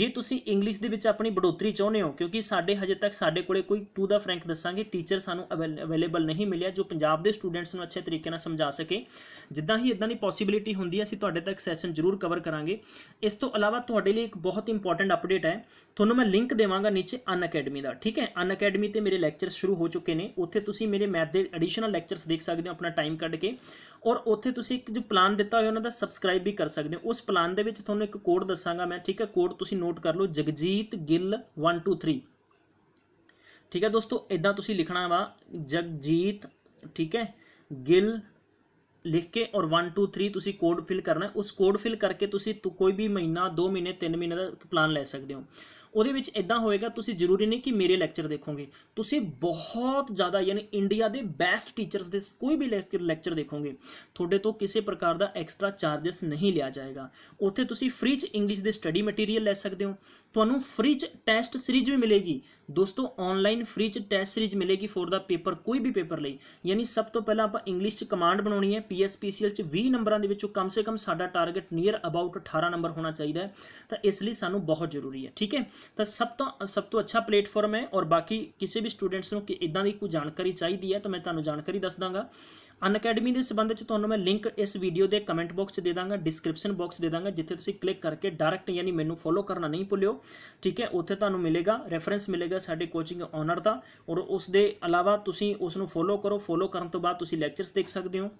ਜੇ ਤੁਸੀਂ ਇੰਗਲਿਸ਼ ਦੇ ਵਿੱਚ ਆਪਣੀ ਬੜੋਤਰੀ ਚਾਹੁੰਦੇ ਹੋ ਕਿਉਂਕਿ ਸਾਡੇ ਹਜੇ ਤੱਕ ਸਾਡੇ ਕੋਲੇ ਕੋਈ ਟੂ ਦਾ ਫਰੈਂਕ ਦੱਸਾਂਗੇ ਟੀਚਰ ਸਾਨੂੰ ਅਵੇਲੇਬਲ ਨਹੀਂ ਮਿਲਿਆ ਜੋ ਪੰਜਾਬ ਦੇ ਸਟੂਡੈਂਟਸ ਨੂੰ ਅੱਛੇ ਤਰੀਕੇ ਨਾਲ ਸਮਝਾ ਸਕੇ ਜਿੱਦਾਂ ਹੀ ਇਦਾਂ ਦੀ ਪੋਸਿਬਿਲਿਟੀ ਹੁੰਦੀ ਹੈ ਅਸੀਂ ਤੁਹਾਡੇ ਤੱਕ ਸੈਸ਼ਨ ਜ਼ਰੂਰ ਕਵਰ ਕਰਾਂਗੇ ਇਸ ਤੋਂ ਇਲਾਵਾ ਤੁਹਾਡੇ ਲਈ ਇੱਕ ਬਹੁਤ ਇੰਪੋਰਟੈਂਟ ਅਪਡੇਟ ਹੈ ਤੁਹਾਨੂੰ ਮੈਂ ਲਿੰਕ ਦੇਵਾਂਗਾ ਨੀਚੇ ਅਨ ਅਕੈਡਮੀ ਦਾ ਠੀਕ ਹੈ ਅਨ ਅਕੈਡਮੀ ਤੇ ਮੇਰੇ ਲੈਕਚਰ ਸ਼ੁਰੂ ਹੋ ਚੁੱਕੇ ਨੇ ਉੱਥੇ ਤੁਸੀਂ ਮੇਰੇ ਮੈਥ ਦੇ ਐਡੀਸ਼ਨਲ ਲੈਕਚਰਸ ਦੇਖ ਸਕਦੇ ਹੋ ਆਪਣਾ ਟਾਈਮ ਕੱਢ ਕੇ ਔਰ ਉੱਥੇ ਤੁਸੀਂ ਇੱਕ ਜੋ ਪਲਾਨ ਦਿੱਤਾ ਹੋਇਆ ਉਹਨਾਂ ਦਾ ਸਬਸਕ੍ਰਾਈਬ ਵੀ ਕਰ ਸਕਦੇ ਹੋ ਉਸ ਪਲਾਨ ਦੇ ਵਿੱਚ ਤੁਹਾਨੂੰ ਇੱਕ ਕੋਡ ਦੱਸਾਂਗਾ ਮੈਂ ਠੀਕ ਹੈ ਕੋਡ ਤੁਸੀਂ ਨੋਟ ਕਰ ਲਓ ਜਗਜੀਤ ਗਿੱਲ 123 ਠੀਕ ਹੈ ਦੋਸਤੋ ਇਦਾਂ ਤੁਸੀਂ ਲਿਖਣਾ ਵਾ ਜਗਜੀਤ ਠੀਕ ਹੈ ਗਿੱਲ ਲਿਖ ਕੇ ਔਰ 1 2 3 ਤੁਸੀਂ ਕੋਡ ਫਿਲ ਕਰਨਾ ਉਸ ਕੋਡ ਫਿਲ ਕਰਕੇ ਤੁਸੀਂ ਕੋਈ ਵੀ ਮਹੀਨਾ 2 ਮਹੀਨੇ 3 ਮਹੀਨੇ ਦਾ ਪਲਾਨ ਲੈ ਸਕਦੇ ਹੋ ਉਹਦੇ ਵਿੱਚ ਇਦਾਂ ਹੋਏਗਾ ਤੁਸੀਂ ਜ਼ਰੂਰੀ ਨਹੀਂ ਕਿ ਮੇਰੇ ਲੈਕਚਰ ਦੇਖੋਗੇ ਤੁਸੀਂ ਬਹੁਤ ਜ਼ਿਆਦਾ ਯਾਨੀ ਇੰਡੀਆ ਦੇ ਬੈਸਟ ਟੀਚਰਸ ਦੇ ਕੋਈ ਵੀ ਲੈਕਚਰ ਦੇਖੋਗੇ ਤੁਹਾਡੇ ਤੋਂ ਕਿਸੇ ਪ੍ਰਕਾਰ ਦਾ ਐਕਸਟਰਾ ਚਾਰजेस ਨਹੀਂ ਲਿਆ ਜਾਏਗਾ ਉੱਥੇ ਤੁਸੀਂ ਫ੍ਰੀ ਚ ਇੰਗਲਿਸ਼ ਦੇ ਸਟੱਡੀ ਮਟੀਰੀਅਲ ਲੈ ਸਕਦੇ ਹੋ ਤੁਹਾਨੂੰ ਫ੍ਰੀ ਚ ਟੈਸਟ ਸੀਰੀਜ਼ ਵੀ ਮਿਲੇਗੀ ਦੋਸਤੋ ਆਨਲਾਈਨ ਫ੍ਰੀ ਚ ਟੈਸਟ ਸੀਰੀਜ਼ ਮਿਲੇਗੀ ਫੋਰ ਦਾ ਪੇਪਰ ਕੋਈ ਵੀ ਪੇਪਰ ਲਈ ਯਾਨੀ ਸਭ ਤੋਂ ਪਹਿਲਾਂ ਆਪਾਂ ਇੰਗਲਿਸ਼ ਚ ਕਮਾਂਡ ਬਣਾਉਣੀ ਹੈ ਪੀਐਸਪੀਸੀਐਲ ਚ 20 ਨੰਬਰਾਂ ਦੇ ਵਿੱਚੋਂ ਕਮ ਸੇ ਕਮ ਸਾਡਾ ਟਾਰਗੇਟ ਨੀਅਰ ਅਬਾਊਟ 18 ਨੰਬਰ ਹੋਣਾ ਚਾਹੀਦਾ ਹੈ ਤਾਂ ਇਸ ਲਈ ਸਾਨੂੰ ਬਹੁਤ ਜ਼ਰੂਰੀ ਹੈ ਠੀਕ ਹੈ ਤਾਂ ਸਭ ਤੋਂ ਸਭ ਤੋਂ ਅੱਛਾ ਪਲੇਟਫਾਰਮ ਹੈ ਔਰ ਬਾਕੀ ਕਿਸੇ ਵੀ ਸਟੂਡੈਂਟਸ ਨੂੰ ਕਿ ਇਦਾਂ ਦੀ ਕੋਈ ਜਾਣਕਾਰੀ ਚਾਹੀਦੀ ਹੈ ਤਾਂ ਮੈਂ ਤੁਹਾਨੂੰ ਜਾਣਕਾਰੀ ਦੱਸ ਦਾਂਗਾ ਅਨ ਅਕੈਡਮੀ ਦੇ ਸੰਬੰਧ ਵਿੱਚ ਤੁਹਾਨੂੰ ਮੈਂ ਲਿੰਕ ਇਸ ਵੀਡੀਓ ਦੇ ਕਮੈਂਟ ਬਾਕਸ 'ਚ ਦੇ ਦਾਂਗਾ ਡਿਸਕ੍ਰਿਪਸ਼ਨ ਬਾਕਸ ਦੇ ਦਾਂਗਾ ਜਿੱਥੇ ਤੁਸੀਂ ਕਲਿੱਕ ਕਰਕੇ ਡਾਇਰੈਕਟ ਯਾਨੀ ਮੈਨੂੰ ਫੋਲੋ ਕਰਨਾ ਨਹੀਂ ਭੁੱਲਿਓ ਠੀਕ ਹੈ ਉੱਥੇ ਤੁਹਾਨੂੰ ਮਿਲੇਗਾ ਰੈਫਰੈਂਸ ਮਿਲੇਗਾ ਸਾਡੇ ਕੋਚਿੰਗ ਓਨਰ ਦਾ ਔਰ ਉਸ ਦੇ ਇਲਾਵਾ ਤੁਸੀਂ ਉਸ ਨੂੰ ਫੋਲੋ ਕਰੋ ਫੋਲੋ ਕਰਨ ਤੋਂ ਬਾਅਦ ਤੁਸੀਂ ਲੈਕਚਰਸ ਦੇਖ ਸਕਦੇ ਹੋ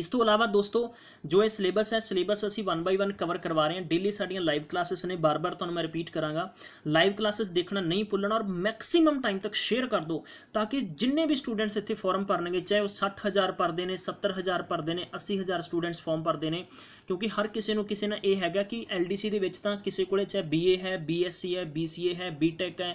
ਇਸ ਤੋਂ ਇਲਾਵਾ ਦੋਸਤੋ ਜੋ ਇਹ ਸਿਲੇਬਸ ਹੈ ਸਿਲੇਬਸ ਅਸੀਂ 1 ਬਾਈ 1 ਕਵਰ ਕਰਵਾ ਰਹੇ ਹਾਂ ਡੇਲੀ ਸਾਡੀਆਂ ਲਾਈਵ ਕਲਾਸਿਸ ਨੇ ਬਾਰ-ਬਾਰ ਤੁਹਾਨੂੰ ਮੈਂ ਰਿਪੀਟ ਕਰਾਂਗਾ ਲਾਈਵ ਕਲਾਸਿਸ ਦੇਖਣਾ ਨਹੀਂ ਭੁੱਲਣਾ ਔਰ ਮੈਕਸਿਮਮ ਟਾਈਮ ਤੱਕ ਸ਼ੇਅਰ ਕਰ ਦਿਓ ਤਾਂ ਕਿ ਜਿੰਨੇ ਵੀ ਸਟੂਡੈਂਟਸ ਇੱਥੇ ਫਾਰਮ ਭਰਨਗੇ ਚਾਹੇ ਉਹ 60000 ਭਰਦੇ ਨੇ 70000 ਭਰਦੇ ਨੇ 80000 ਸਟੂਡੈਂਟਸ ਫਾਰਮ ਭਰਦੇ ਨੇ ਕਿਉਂਕਿ ਹਰ ਕਿਸੇ ਨੂੰ ਕਿਸੇ ਨਾ ਇਹ ਹੈਗਾ ਕਿ ਐਲਡੀਸੀ ਦੇ ਵਿੱਚ ਤਾਂ ਕਿਸੇ ਕੋਲੇ ਚਾਹੇ ਬੀਏ ਹੈ ਬੀਐਸਸੀ ਹੈ ਬੀਸੀਏ ਹੈ ਬੀਟੈਕ ਹੈ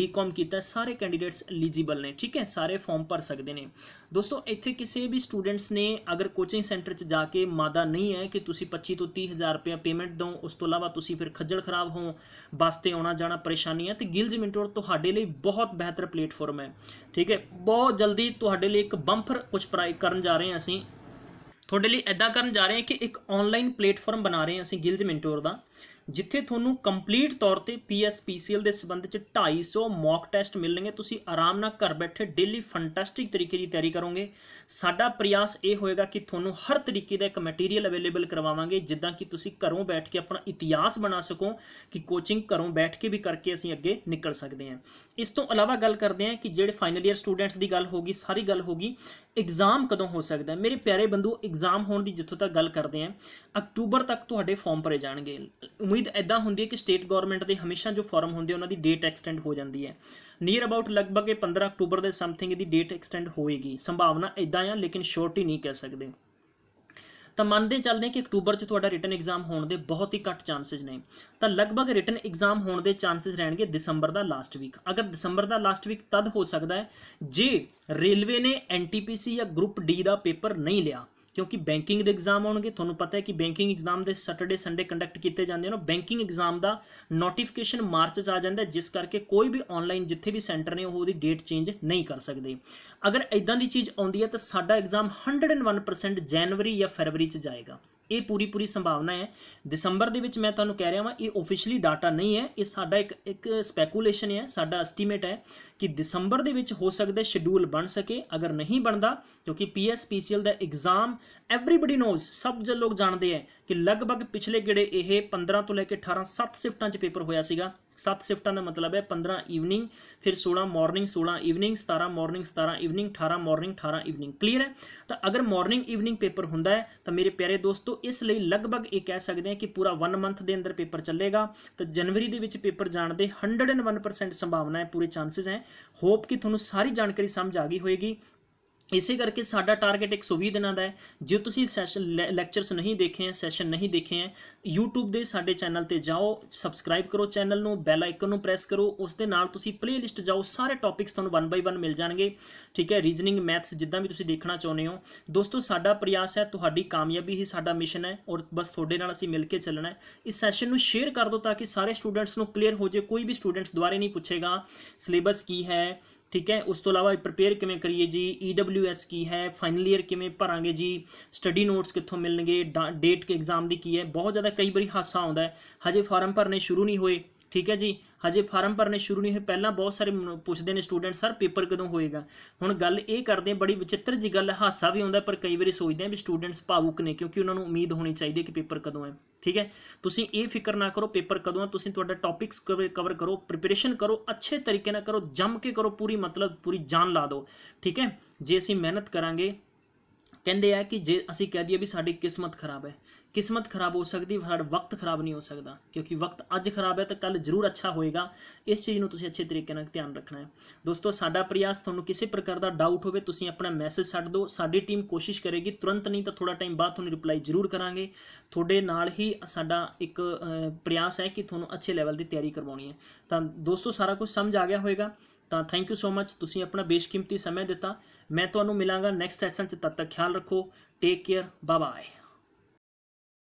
ਬੀਕਾਮ ਕੀਤਾ ਸਾਰੇ ਕੈਂਡੀਡੇਟਸ ਐਲੀਜੀਬਲ ਨੇ ਠੀਕ ਹੈ ਸਾਰੇ ਫਾਰਮ ਭਰ ਸਕਦੇ ਨੇ ਦੋਸਤੋ ਇੱਥੇ ਕਿਸੇ ਵੀ ਸਟੂਡੈਂਟਸ ਨੇ ਅਗਰ ਕੋਚਿੰਗ ਸੈਂਟਰ 'ਚ ਜਾ ਕੇ ਮਾਦਾ ਨਹੀਂ ਹੈ ਕਿ ਤੁਸੀਂ 25 ਤੋਂ 30000 ਰੁਪਏ ਪੇਮੈਂਟ ਦਿਓ ਉਸ ਤੋਂ ਇਲਾਵਾ ਤੁਸੀਂ ਫਿਰ ਖੱਜਲ ਖਰਾਬ ਹੋ ਬੱਸ ਤੇ ਆਉਣਾ ਜਾਣਾ ਪਰੇਸ਼ਾਨੀ ਹੈ ਤੇ ਗਿਲਜ ਮਿੰਟੋਰ ਤੁਹਾਡੇ ਲਈ ਬਹੁਤ ਬਿਹਤਰ ਪਲੇਟਫਾਰਮ ਹੈ ਠੀਕ ਹੈ ਬਹੁਤ ਜਲਦੀ ਤੁਹਾਡੇ ਲਈ ਇੱਕ ਬੰਪਰ ਕੁਝ ਪ੍ਰਾਈ ਕਰਨ ਜਾ ਰਹੇ ਹਾਂ ਅਸੀਂ ਤੁਹਾਡੇ ਲਈ ਐਦਾਂ ਕਰਨ ਜਾ ਰਹੇ ਹਾਂ ਕਿ ਇੱਕ ਆਨਲਾਈਨ ਪਲੇਟਫਾਰਮ ਬਣਾ ਰਹੇ ਹਾਂ ਅਸੀਂ ਗਿਲਜ ਮਿੰਟੋਰ ਦਾ ਜਿੱਥੇ ਤੁਹਾਨੂੰ ਕੰਪਲੀਟ ਤੌਰ ਤੇ ਪੀਐਸਪੀਸੀਐਲ ਦੇ ਸੰਬੰਧ ਚ 250 ਮੌਕ ਟੈਸਟ ਮਿਲਣਗੇ ਤੁਸੀਂ ਆਰਾਮ ਨਾਲ ਘਰ ਬੈਠੇ ਡੇਲੀ ਫੈਂਟੈਸਟਿਕ ਤਰੀਕੇ ਦੀ ਤਿਆਰੀ ਕਰੋਗੇ ਸਾਡਾ ਪ੍ਰਯਾਸ ਇਹ ਹੋਏਗਾ ਕਿ ਤੁਹਾਨੂੰ ਹਰ ਤਰੀਕੇ ਦਾ ਇੱਕ ਮਟੀਰੀਅਲ ਅਵੇਲੇਬਲ ਕਰਵਾਵਾਂਗੇ ਜਿੱਦਾਂ ਕਿ ਤੁਸੀਂ ਘਰੋਂ ਬੈਠ ਕੇ ਆਪਣਾ ਇਤਿਹਾਸ ਬਣਾ ਸਕੋ ਕਿ ਕੋਚਿੰਗ ਘਰੋਂ ਬੈਠ ਕੇ ਵੀ ਕਰਕੇ ਅਸੀਂ ਅੱਗੇ ਨਿਕਲ ਸਕਦੇ ਹਾਂ ਇਸ ਤੋਂ ਇਲਾਵਾ ਗੱਲ ਕਰਦੇ ਹਾਂ ਕਿ ਜਿਹੜੇ ਫਾਈਨਲ ਈਅਰ ਸਟੂਡੈਂਟਸ ਦੀ ਗੱਲ ਹੋਗੀ ਸਾਰੀ ਗੱਲ ਹੋਗੀ ਐਗਜ਼ਾਮ ਕਦੋਂ ਹੋ ਸਕਦਾ ਮੇਰੇ ਪਿਆਰੇ ਬੰਦੂ ਐਗਜ਼ਾਮ ਹੋਣ ਦੀ ਜਿੱਥੋਂ ਤੱਕ ਗੱਲ ਕਰਦੇ ਆਂ ਅਕਤੂਬਰ ਤੱਕ ਤੁਹਾਡੇ ਫਾਰਮ ਭਰੇ ਜਾਣਗੇ ਉਮੀਦ ਐਦਾਂ ਹੁੰਦੀ ਹੈ ਕਿ ਸਟੇਟ ਗਵਰਨਮੈਂਟ ਦੇ ਹਮੇਸ਼ਾ ਜੋ ਫਾਰਮ ਹੁੰਦੇ ਉਹਨਾਂ ਦੀ ਡੇਟ ਐਕਸਟੈਂਡ ਹੋ ਜਾਂਦੀ ਹੈ ਨੀਅਰ ਅਬਾਊਟ ਲਗਭਗ 15 ਅਕਤੂਬਰ ਦੇ ਸਮਥਿੰਗ ਦੀ ਡੇਟ ਐਕਸਟੈਂਡ ਹੋਏਗੀ ਸੰਭਾਵਨਾ ਐਦਾਂ ਆ ਲੇਕਿਨ ਸ਼ੋਰਟੀ ਨਹੀਂ ਕਹਿ ਸਕਦੇ ਤਾਂ ਮੰਨਦੇ ਚੱਲਦੇ ਕਿ ਅਕਤੂਬਰ 'ਚ ਤੁਹਾਡਾ ਰਿਟਨ ਐਗਜ਼ਾਮ ਹੋਣ ਦੇ ਬਹੁਤ ਹੀ ਘੱਟ ਚਾਂਸਸ ਨੇ ਤਾਂ ਲਗਭਗ ਰਿਟਨ ਐਗਜ਼ਾਮ ਹੋਣ ਦੇ ਚਾਂਸਸ ਰਹਿਣਗੇ ਦਸੰਬਰ ਦਾ ਲਾਸਟ ਵੀਕ ਅਗਰ ਦਸੰਬਰ ਦਾ ਲਾਸਟ ਵੀਕ ਤਦ ਹੋ ਸਕਦਾ ਹੈ ਜੇ ਰੇਲਵੇ ਨੇ ਐਨਟੀਪੀਸੀ ਜਾਂ ਗਰੁੱਪ ਡੀ ਦਾ ਪੇਪਰ ਨਹੀਂ ਲਿਆ ਕਿਉਂਕਿ ਬੈਂਕਿੰਗ ਦੇ ਐਗਜ਼ਾਮ ਆਉਣਗੇ ਤੁਹਾਨੂੰ ਪਤਾ ਹੈ ਕਿ ਬੈਂਕਿੰਗ ਐਗਜ਼ਾਮ ਦੇ ਸੈਟਰਡੇ ਸੰਡੇ ਕੰਡਕਟ ਕੀਤੇ ਜਾਂਦੇ ਨੇ ਬੈਂਕਿੰਗ ਐਗਜ਼ਾਮ ਦਾ ਨੋਟੀਫਿਕੇਸ਼ਨ ਮਾਰਚ 'ਚ ਆ ਜਾਂਦਾ ਜਿਸ ਕਰਕੇ ਕੋਈ ਵੀ ਆਨਲਾਈਨ ਜਿੱਥੇ ਵੀ ਸੈਂਟਰ ਨੇ ਉਹ ਉਹਦੀ ਡੇਟ ਚੇਂਜ ਨਹੀਂ ਕਰ ਸਕਦੇ ਅਗਰ ਇਦਾਂ ਦੀ ਚੀਜ਼ ਆਉਂਦੀ ਹੈ ਤਾਂ ਸਾਡਾ ਐਗਜ਼ਾਮ 101% ਜਨਵਰੀ ਜਾਂ ਫਰਵਰੀ 'ਚ ਜਾਏਗਾ ਇਹ ਪੂਰੀ ਪੂਰੀ ਸੰਭਾਵਨਾ ਹੈ ਦਸੰਬਰ ਦੇ ਵਿੱਚ ਮੈਂ ਤੁਹਾਨੂੰ ਕਹਿ ਰਿਹਾ ਹਾਂ ਇਹ ਆਫੀਸ਼ੀਅਲੀ ਡਾਟਾ ਨਹੀਂ ਹੈ ਇਹ ਸਾਡਾ ਇੱਕ ਇੱਕ ਸਪੈਕੂਲੇਸ਼ਨ ਹੈ ਸਾਡਾ ਐਸਟੀਮੇਟ ਹੈ ਕਿ ਦਸੰਬਰ ਦੇ ਵਿੱਚ ਹੋ ਸਕਦਾ ਸ਼ਡਿਊਲ ਬਣ ਸਕੇ ਅਗਰ ਨਹੀਂ ਬਣਦਾ ਕਿਉਂਕਿ ਪੀਐਸਪੀਸੀਐਲ ਦਾ ਐਗਜ਼ਾਮ ਐਵਰੀਬਾਡੀ ਨੋਜ਼ ਸਭ ਜਨ ਲੋਕ ਜਾਣਦੇ ਹੈ ਕਿ ਲਗਭਗ ਪਿਛਲੇ ਗੇੜੇ ਇਹ 15 ਤੋਂ ਲੈ ਕੇ 18 7 ਸ਼ਿਫਟਾਂ 'ਚ ਪੇਪਰ ਹੋਇਆ ਸੀਗਾ ਸੱਤ ਸ਼ਿਫਟਾਂ ਦਾ ਮਤਲਬ ਹੈ 15 ਈਵਨਿੰਗ ਫਿਰ 16 morning 16 evening 17 morning 17 evening 18 morning 18 evening clear ਹੈ ਤਾਂ ਅਗਰ ਮਾਰਨਿੰਗ ਈਵਨਿੰਗ ਪੇਪਰ ਹੁੰਦਾ ਹੈ ਤਾਂ ਮੇਰੇ ਪਿਆਰੇ ਦੋਸਤੋ ਇਸ ਲਈ ਲਗਭਗ ਇਹ ਕਹਿ ਸਕਦੇ ਹਾਂ ਕਿ ਪੂਰਾ 1 ਮੰਥ ਦੇ ਅੰਦਰ ਪੇਪਰ ਚੱਲੇਗਾ ਤਾਂ ਜਨਵਰੀ ਦੇ ਵਿੱਚ ਪੇਪਰ ਜਾਣ ਦੇ 101% ਸੰਭਾਵਨਾ ਹੈ ਪੂਰੇ ਚਾਂਸਸ ਹੈ ਹੋਪ ਕਿ ਤੁਹਾਨੂੰ ਸਾਰੀ ਜਾਣਕਾਰੀ ਸਮਝ ਆ ਗਈ ਹੋਏਗੀ ਇਸੇ ਕਰਕੇ ਸਾਡਾ ਟਾਰਗੇਟ 120 ਦਿਨਾਂ ਦਾ ਹੈ ਜੇ ਤੁਸੀਂ ਸੈਸ਼ਨ ਲੈਕਚਰਸ ਨਹੀਂ ਦੇਖੇ ਹੈ ਸੈਸ਼ਨ ਨਹੀਂ ਦੇਖੇ ਹੈ YouTube ਦੇ ਸਾਡੇ ਚੈਨਲ ਤੇ ਜਾਓ ਸਬਸਕ੍ਰਾਈਬ ਕਰੋ ਚੈਨਲ ਨੂੰ ਬੈਲ ਆਈਕਨ ਨੂੰ ਪ੍ਰੈਸ ਕਰੋ ਉਸ ਦੇ ਨਾਲ ਤੁਸੀਂ ਪਲੇਲਿਸਟ ਜਾਓ ਸਾਰੇ ਟੌਪਿਕਸ ਤੁਹਾਨੂੰ 1 ਬਾਈ 1 ਮਿਲ ਜਾਣਗੇ ਠੀਕ ਹੈ ਰੀਜਨਿੰਗ ਮੈਥਸ ਜਿੱਦਾਂ ਵੀ ਤੁਸੀਂ ਦੇਖਣਾ ਚਾਹੁੰਦੇ ਹੋ ਦੋਸਤੋ ਸਾਡਾ ਪ੍ਰਯਾਸ ਹੈ ਤੁਹਾਡੀ ਕਾਮਯਾਬੀ ਹੀ ਸਾਡਾ ਮਿਸ਼ਨ ਹੈ ਔਰ ਬਸ ਤੁਹਾਡੇ ਨਾਲ ਅਸੀਂ ਮਿਲ ਕੇ ਚੱਲਣਾ ਹੈ ਇਸ ਸੈਸ਼ਨ ਨੂੰ ਸ਼ੇਅਰ ਕਰ ਦਿਓ ਤਾਂ ਕਿ ਸਾਰੇ ਸਟੂਡੈਂਟਸ ਨੂੰ ਕਲੀਅਰ ਹੋ ਜੇ ਕੋਈ ਵੀ ਸਟੂਡੈਂਟਸ ਦੁਆਰੇ ਨਹੀਂ ਪੁੱਛੇਗਾ ਸਿਲੇਬਸ ਕੀ ਹੈ ਠੀਕ ਹੈ ਉਸ ਤੋਂ ਇਲਾਵਾ ਪ੍ਰਿਪੇਅਰ ਕਿਵੇਂ ਕਰੀਏ ਜੀ EWS ਕੀ ਹੈ ਫਾਈਨਲ ਈਅਰ ਕਿਵੇਂ ਭਰਾਂਗੇ ਜੀ ਸਟੱਡੀ ਨੋਟਸ ਕਿੱਥੋਂ ਮਿਲਣਗੇ ਡੇਟ ਕੇ ਐਗਜ਼ਾਮ ਦੀ ਕੀ ਹੈ ਬਹੁਤ ਜ਼ਿਆਦਾ ਕਈ ਵਾਰੀ ਹਾਸਾ ਆਉਂਦਾ ਹੈ ਹਜੇ ਫਾਰਮ ਭਰਨੇ ਸ਼ੁਰੂ ਨਹੀਂ ਹੋਏ ਠੀਕ ਹੈ ਜੀ ਹਜੇ ਫਾਰਮ ਭਰਨੇ ਸ਼ੁਰੂ ਨਹੀਂ ਹੋਏ ਪਹਿਲਾਂ ਬਹੁਤ ਸਾਰੇ ਪੁੱਛਦੇ ਨੇ ਸਟੂਡੈਂਟ ਸਰ ਪੇਪਰ ਕਦੋਂ ਹੋਏਗਾ ਹੁਣ ਗੱਲ ਇਹ ਕਰਦੇ ਬੜੀ ਵਿਚਿੱਤਰ ਜੀ ਗੱਲ ਹਾਸਾ ਵੀ ਆਉਂਦਾ ਪਰ ਕਈ ਵਾਰੀ ਸੋਚਦੇ ਆ ਵੀ ਸਟੂਡੈਂਟਸ ਭਾਵੁਕ ਨੇ ਕਿਉਂਕਿ ਉਹਨਾਂ ਨੂੰ ਉਮੀਦ ਹੋਣੀ ਚਾਹੀਦੀ ਕਿ ਪੇਪਰ ਕਦੋਂ ਹੈ ਠੀਕ ਹੈ ਤੁਸੀਂ ਇਹ ਫਿਕਰ ਨਾ ਕਰੋ ਪੇਪਰ ਕਦੋਂ ਹੈ ਤੁਸੀਂ ਤੁਹਾਡਾ ਟੌਪਿਕਸ ਕਵਰ ਕਰੋ ਪ੍ਰੀਪਰੇਸ਼ਨ ਕਰੋ ਅੱਛੇ ਤਰੀਕੇ ਨਾਲ ਕਰੋ ਜੰਮ ਕੇ ਕਰੋ ਪੂਰੀ ਮਤਲਬ ਪੂਰੀ ਜਾਨ ਲਾ ਦਿਓ ਠੀਕ ਹੈ ਜੇ ਅਸੀਂ ਮਿਹਨਤ ਕਰਾਂਗੇ ਕਹਿੰਦੇ ਆ ਕਿ ਜੇ ਅਸੀਂ ਕਹਿ ਦਈਏ ਵੀ ਸਾਡੀ ਕਿਸਮਤ ਖਰਾਬ ਹੈ ਕਿਸਮਤ ਖਰਾਬ ਹੋ ਸਕਦੀ ਸਾਡਾ ਵਕਤ ਖਰਾਬ ਨਹੀਂ ਹੋ ਸਕਦਾ ਕਿਉਂਕਿ ਵਕਤ ਅੱਜ ਖਰਾਬ ਹੈ ਤਾਂ ਕੱਲ ਜ਼ਰੂਰ ਅੱਛਾ ਹੋਏਗਾ ਇਸ ਚੀਜ਼ ਨੂੰ ਤੁਸੀਂ ਅੱਛੇ ਤਰੀਕੇ ਨਾਲ ਧਿਆਨ ਰੱਖਣਾ ਹੈ ਦੋਸਤੋ ਸਾਡਾ ਪ੍ਰਯਾਸ ਤੁਹਾਨੂੰ ਕਿਸੇ ਪ੍ਰਕਾਰ ਦਾ ਡਾਊਟ ਹੋਵੇ ਤੁਸੀਂ ਆਪਣਾ ਮੈਸੇਜ ਛੱਡ ਦਿਓ ਸਾਡੀ ਟੀਮ ਕੋਸ਼ਿਸ਼ ਕਰੇਗੀ ਤੁਰੰਤ ਨਹੀਂ ਤਾਂ ਥੋੜਾ ਟਾਈਮ ਬਾਅਦ ਤੁਹਾਨੂੰ ਰਿਪਲਾਈ ਜ਼ਰੂਰ ਕਰਾਂਗੇ ਤੁਹਾਡੇ ਨਾਲ ਹੀ ਸਾਡਾ ਇੱਕ ਪ੍ਰਯਾਸ ਹੈ ਕਿ ਤੁਹਾਨੂੰ ਅੱਛੇ ਲੈਵਲ ਦੀ ਤਿਆਰੀ ਕਰਵਾਉਣੀ ਹੈ ਤਾਂ ਦੋਸਤੋ ਸਾਰਾ ਕੁਝ ਸਮਝ ਆ ਗਿਆ ਹੋਵੇਗਾ ਤਾਂ ਥੈਂਕ ਯੂ ਸੋ ਮੱਚ ਤੁਸੀਂ ਆਪਣਾ ਬੇਸ਼ਕੀਮਤੀ ਸਮਾਂ ਦਿੱਤਾ ਮੈਂ ਤੁਹਾਨੂੰ ਮਿਲਾਂਗਾ ਨੈਕਸਟ ਸੈਸ਼ਨ 'ਚ ਤਦ ਤੱਕ ਖਿਆਲ ਰੱਖੋ ਟੇਕ ਕੇਅਰ ਬਾਏ ਬਾਏ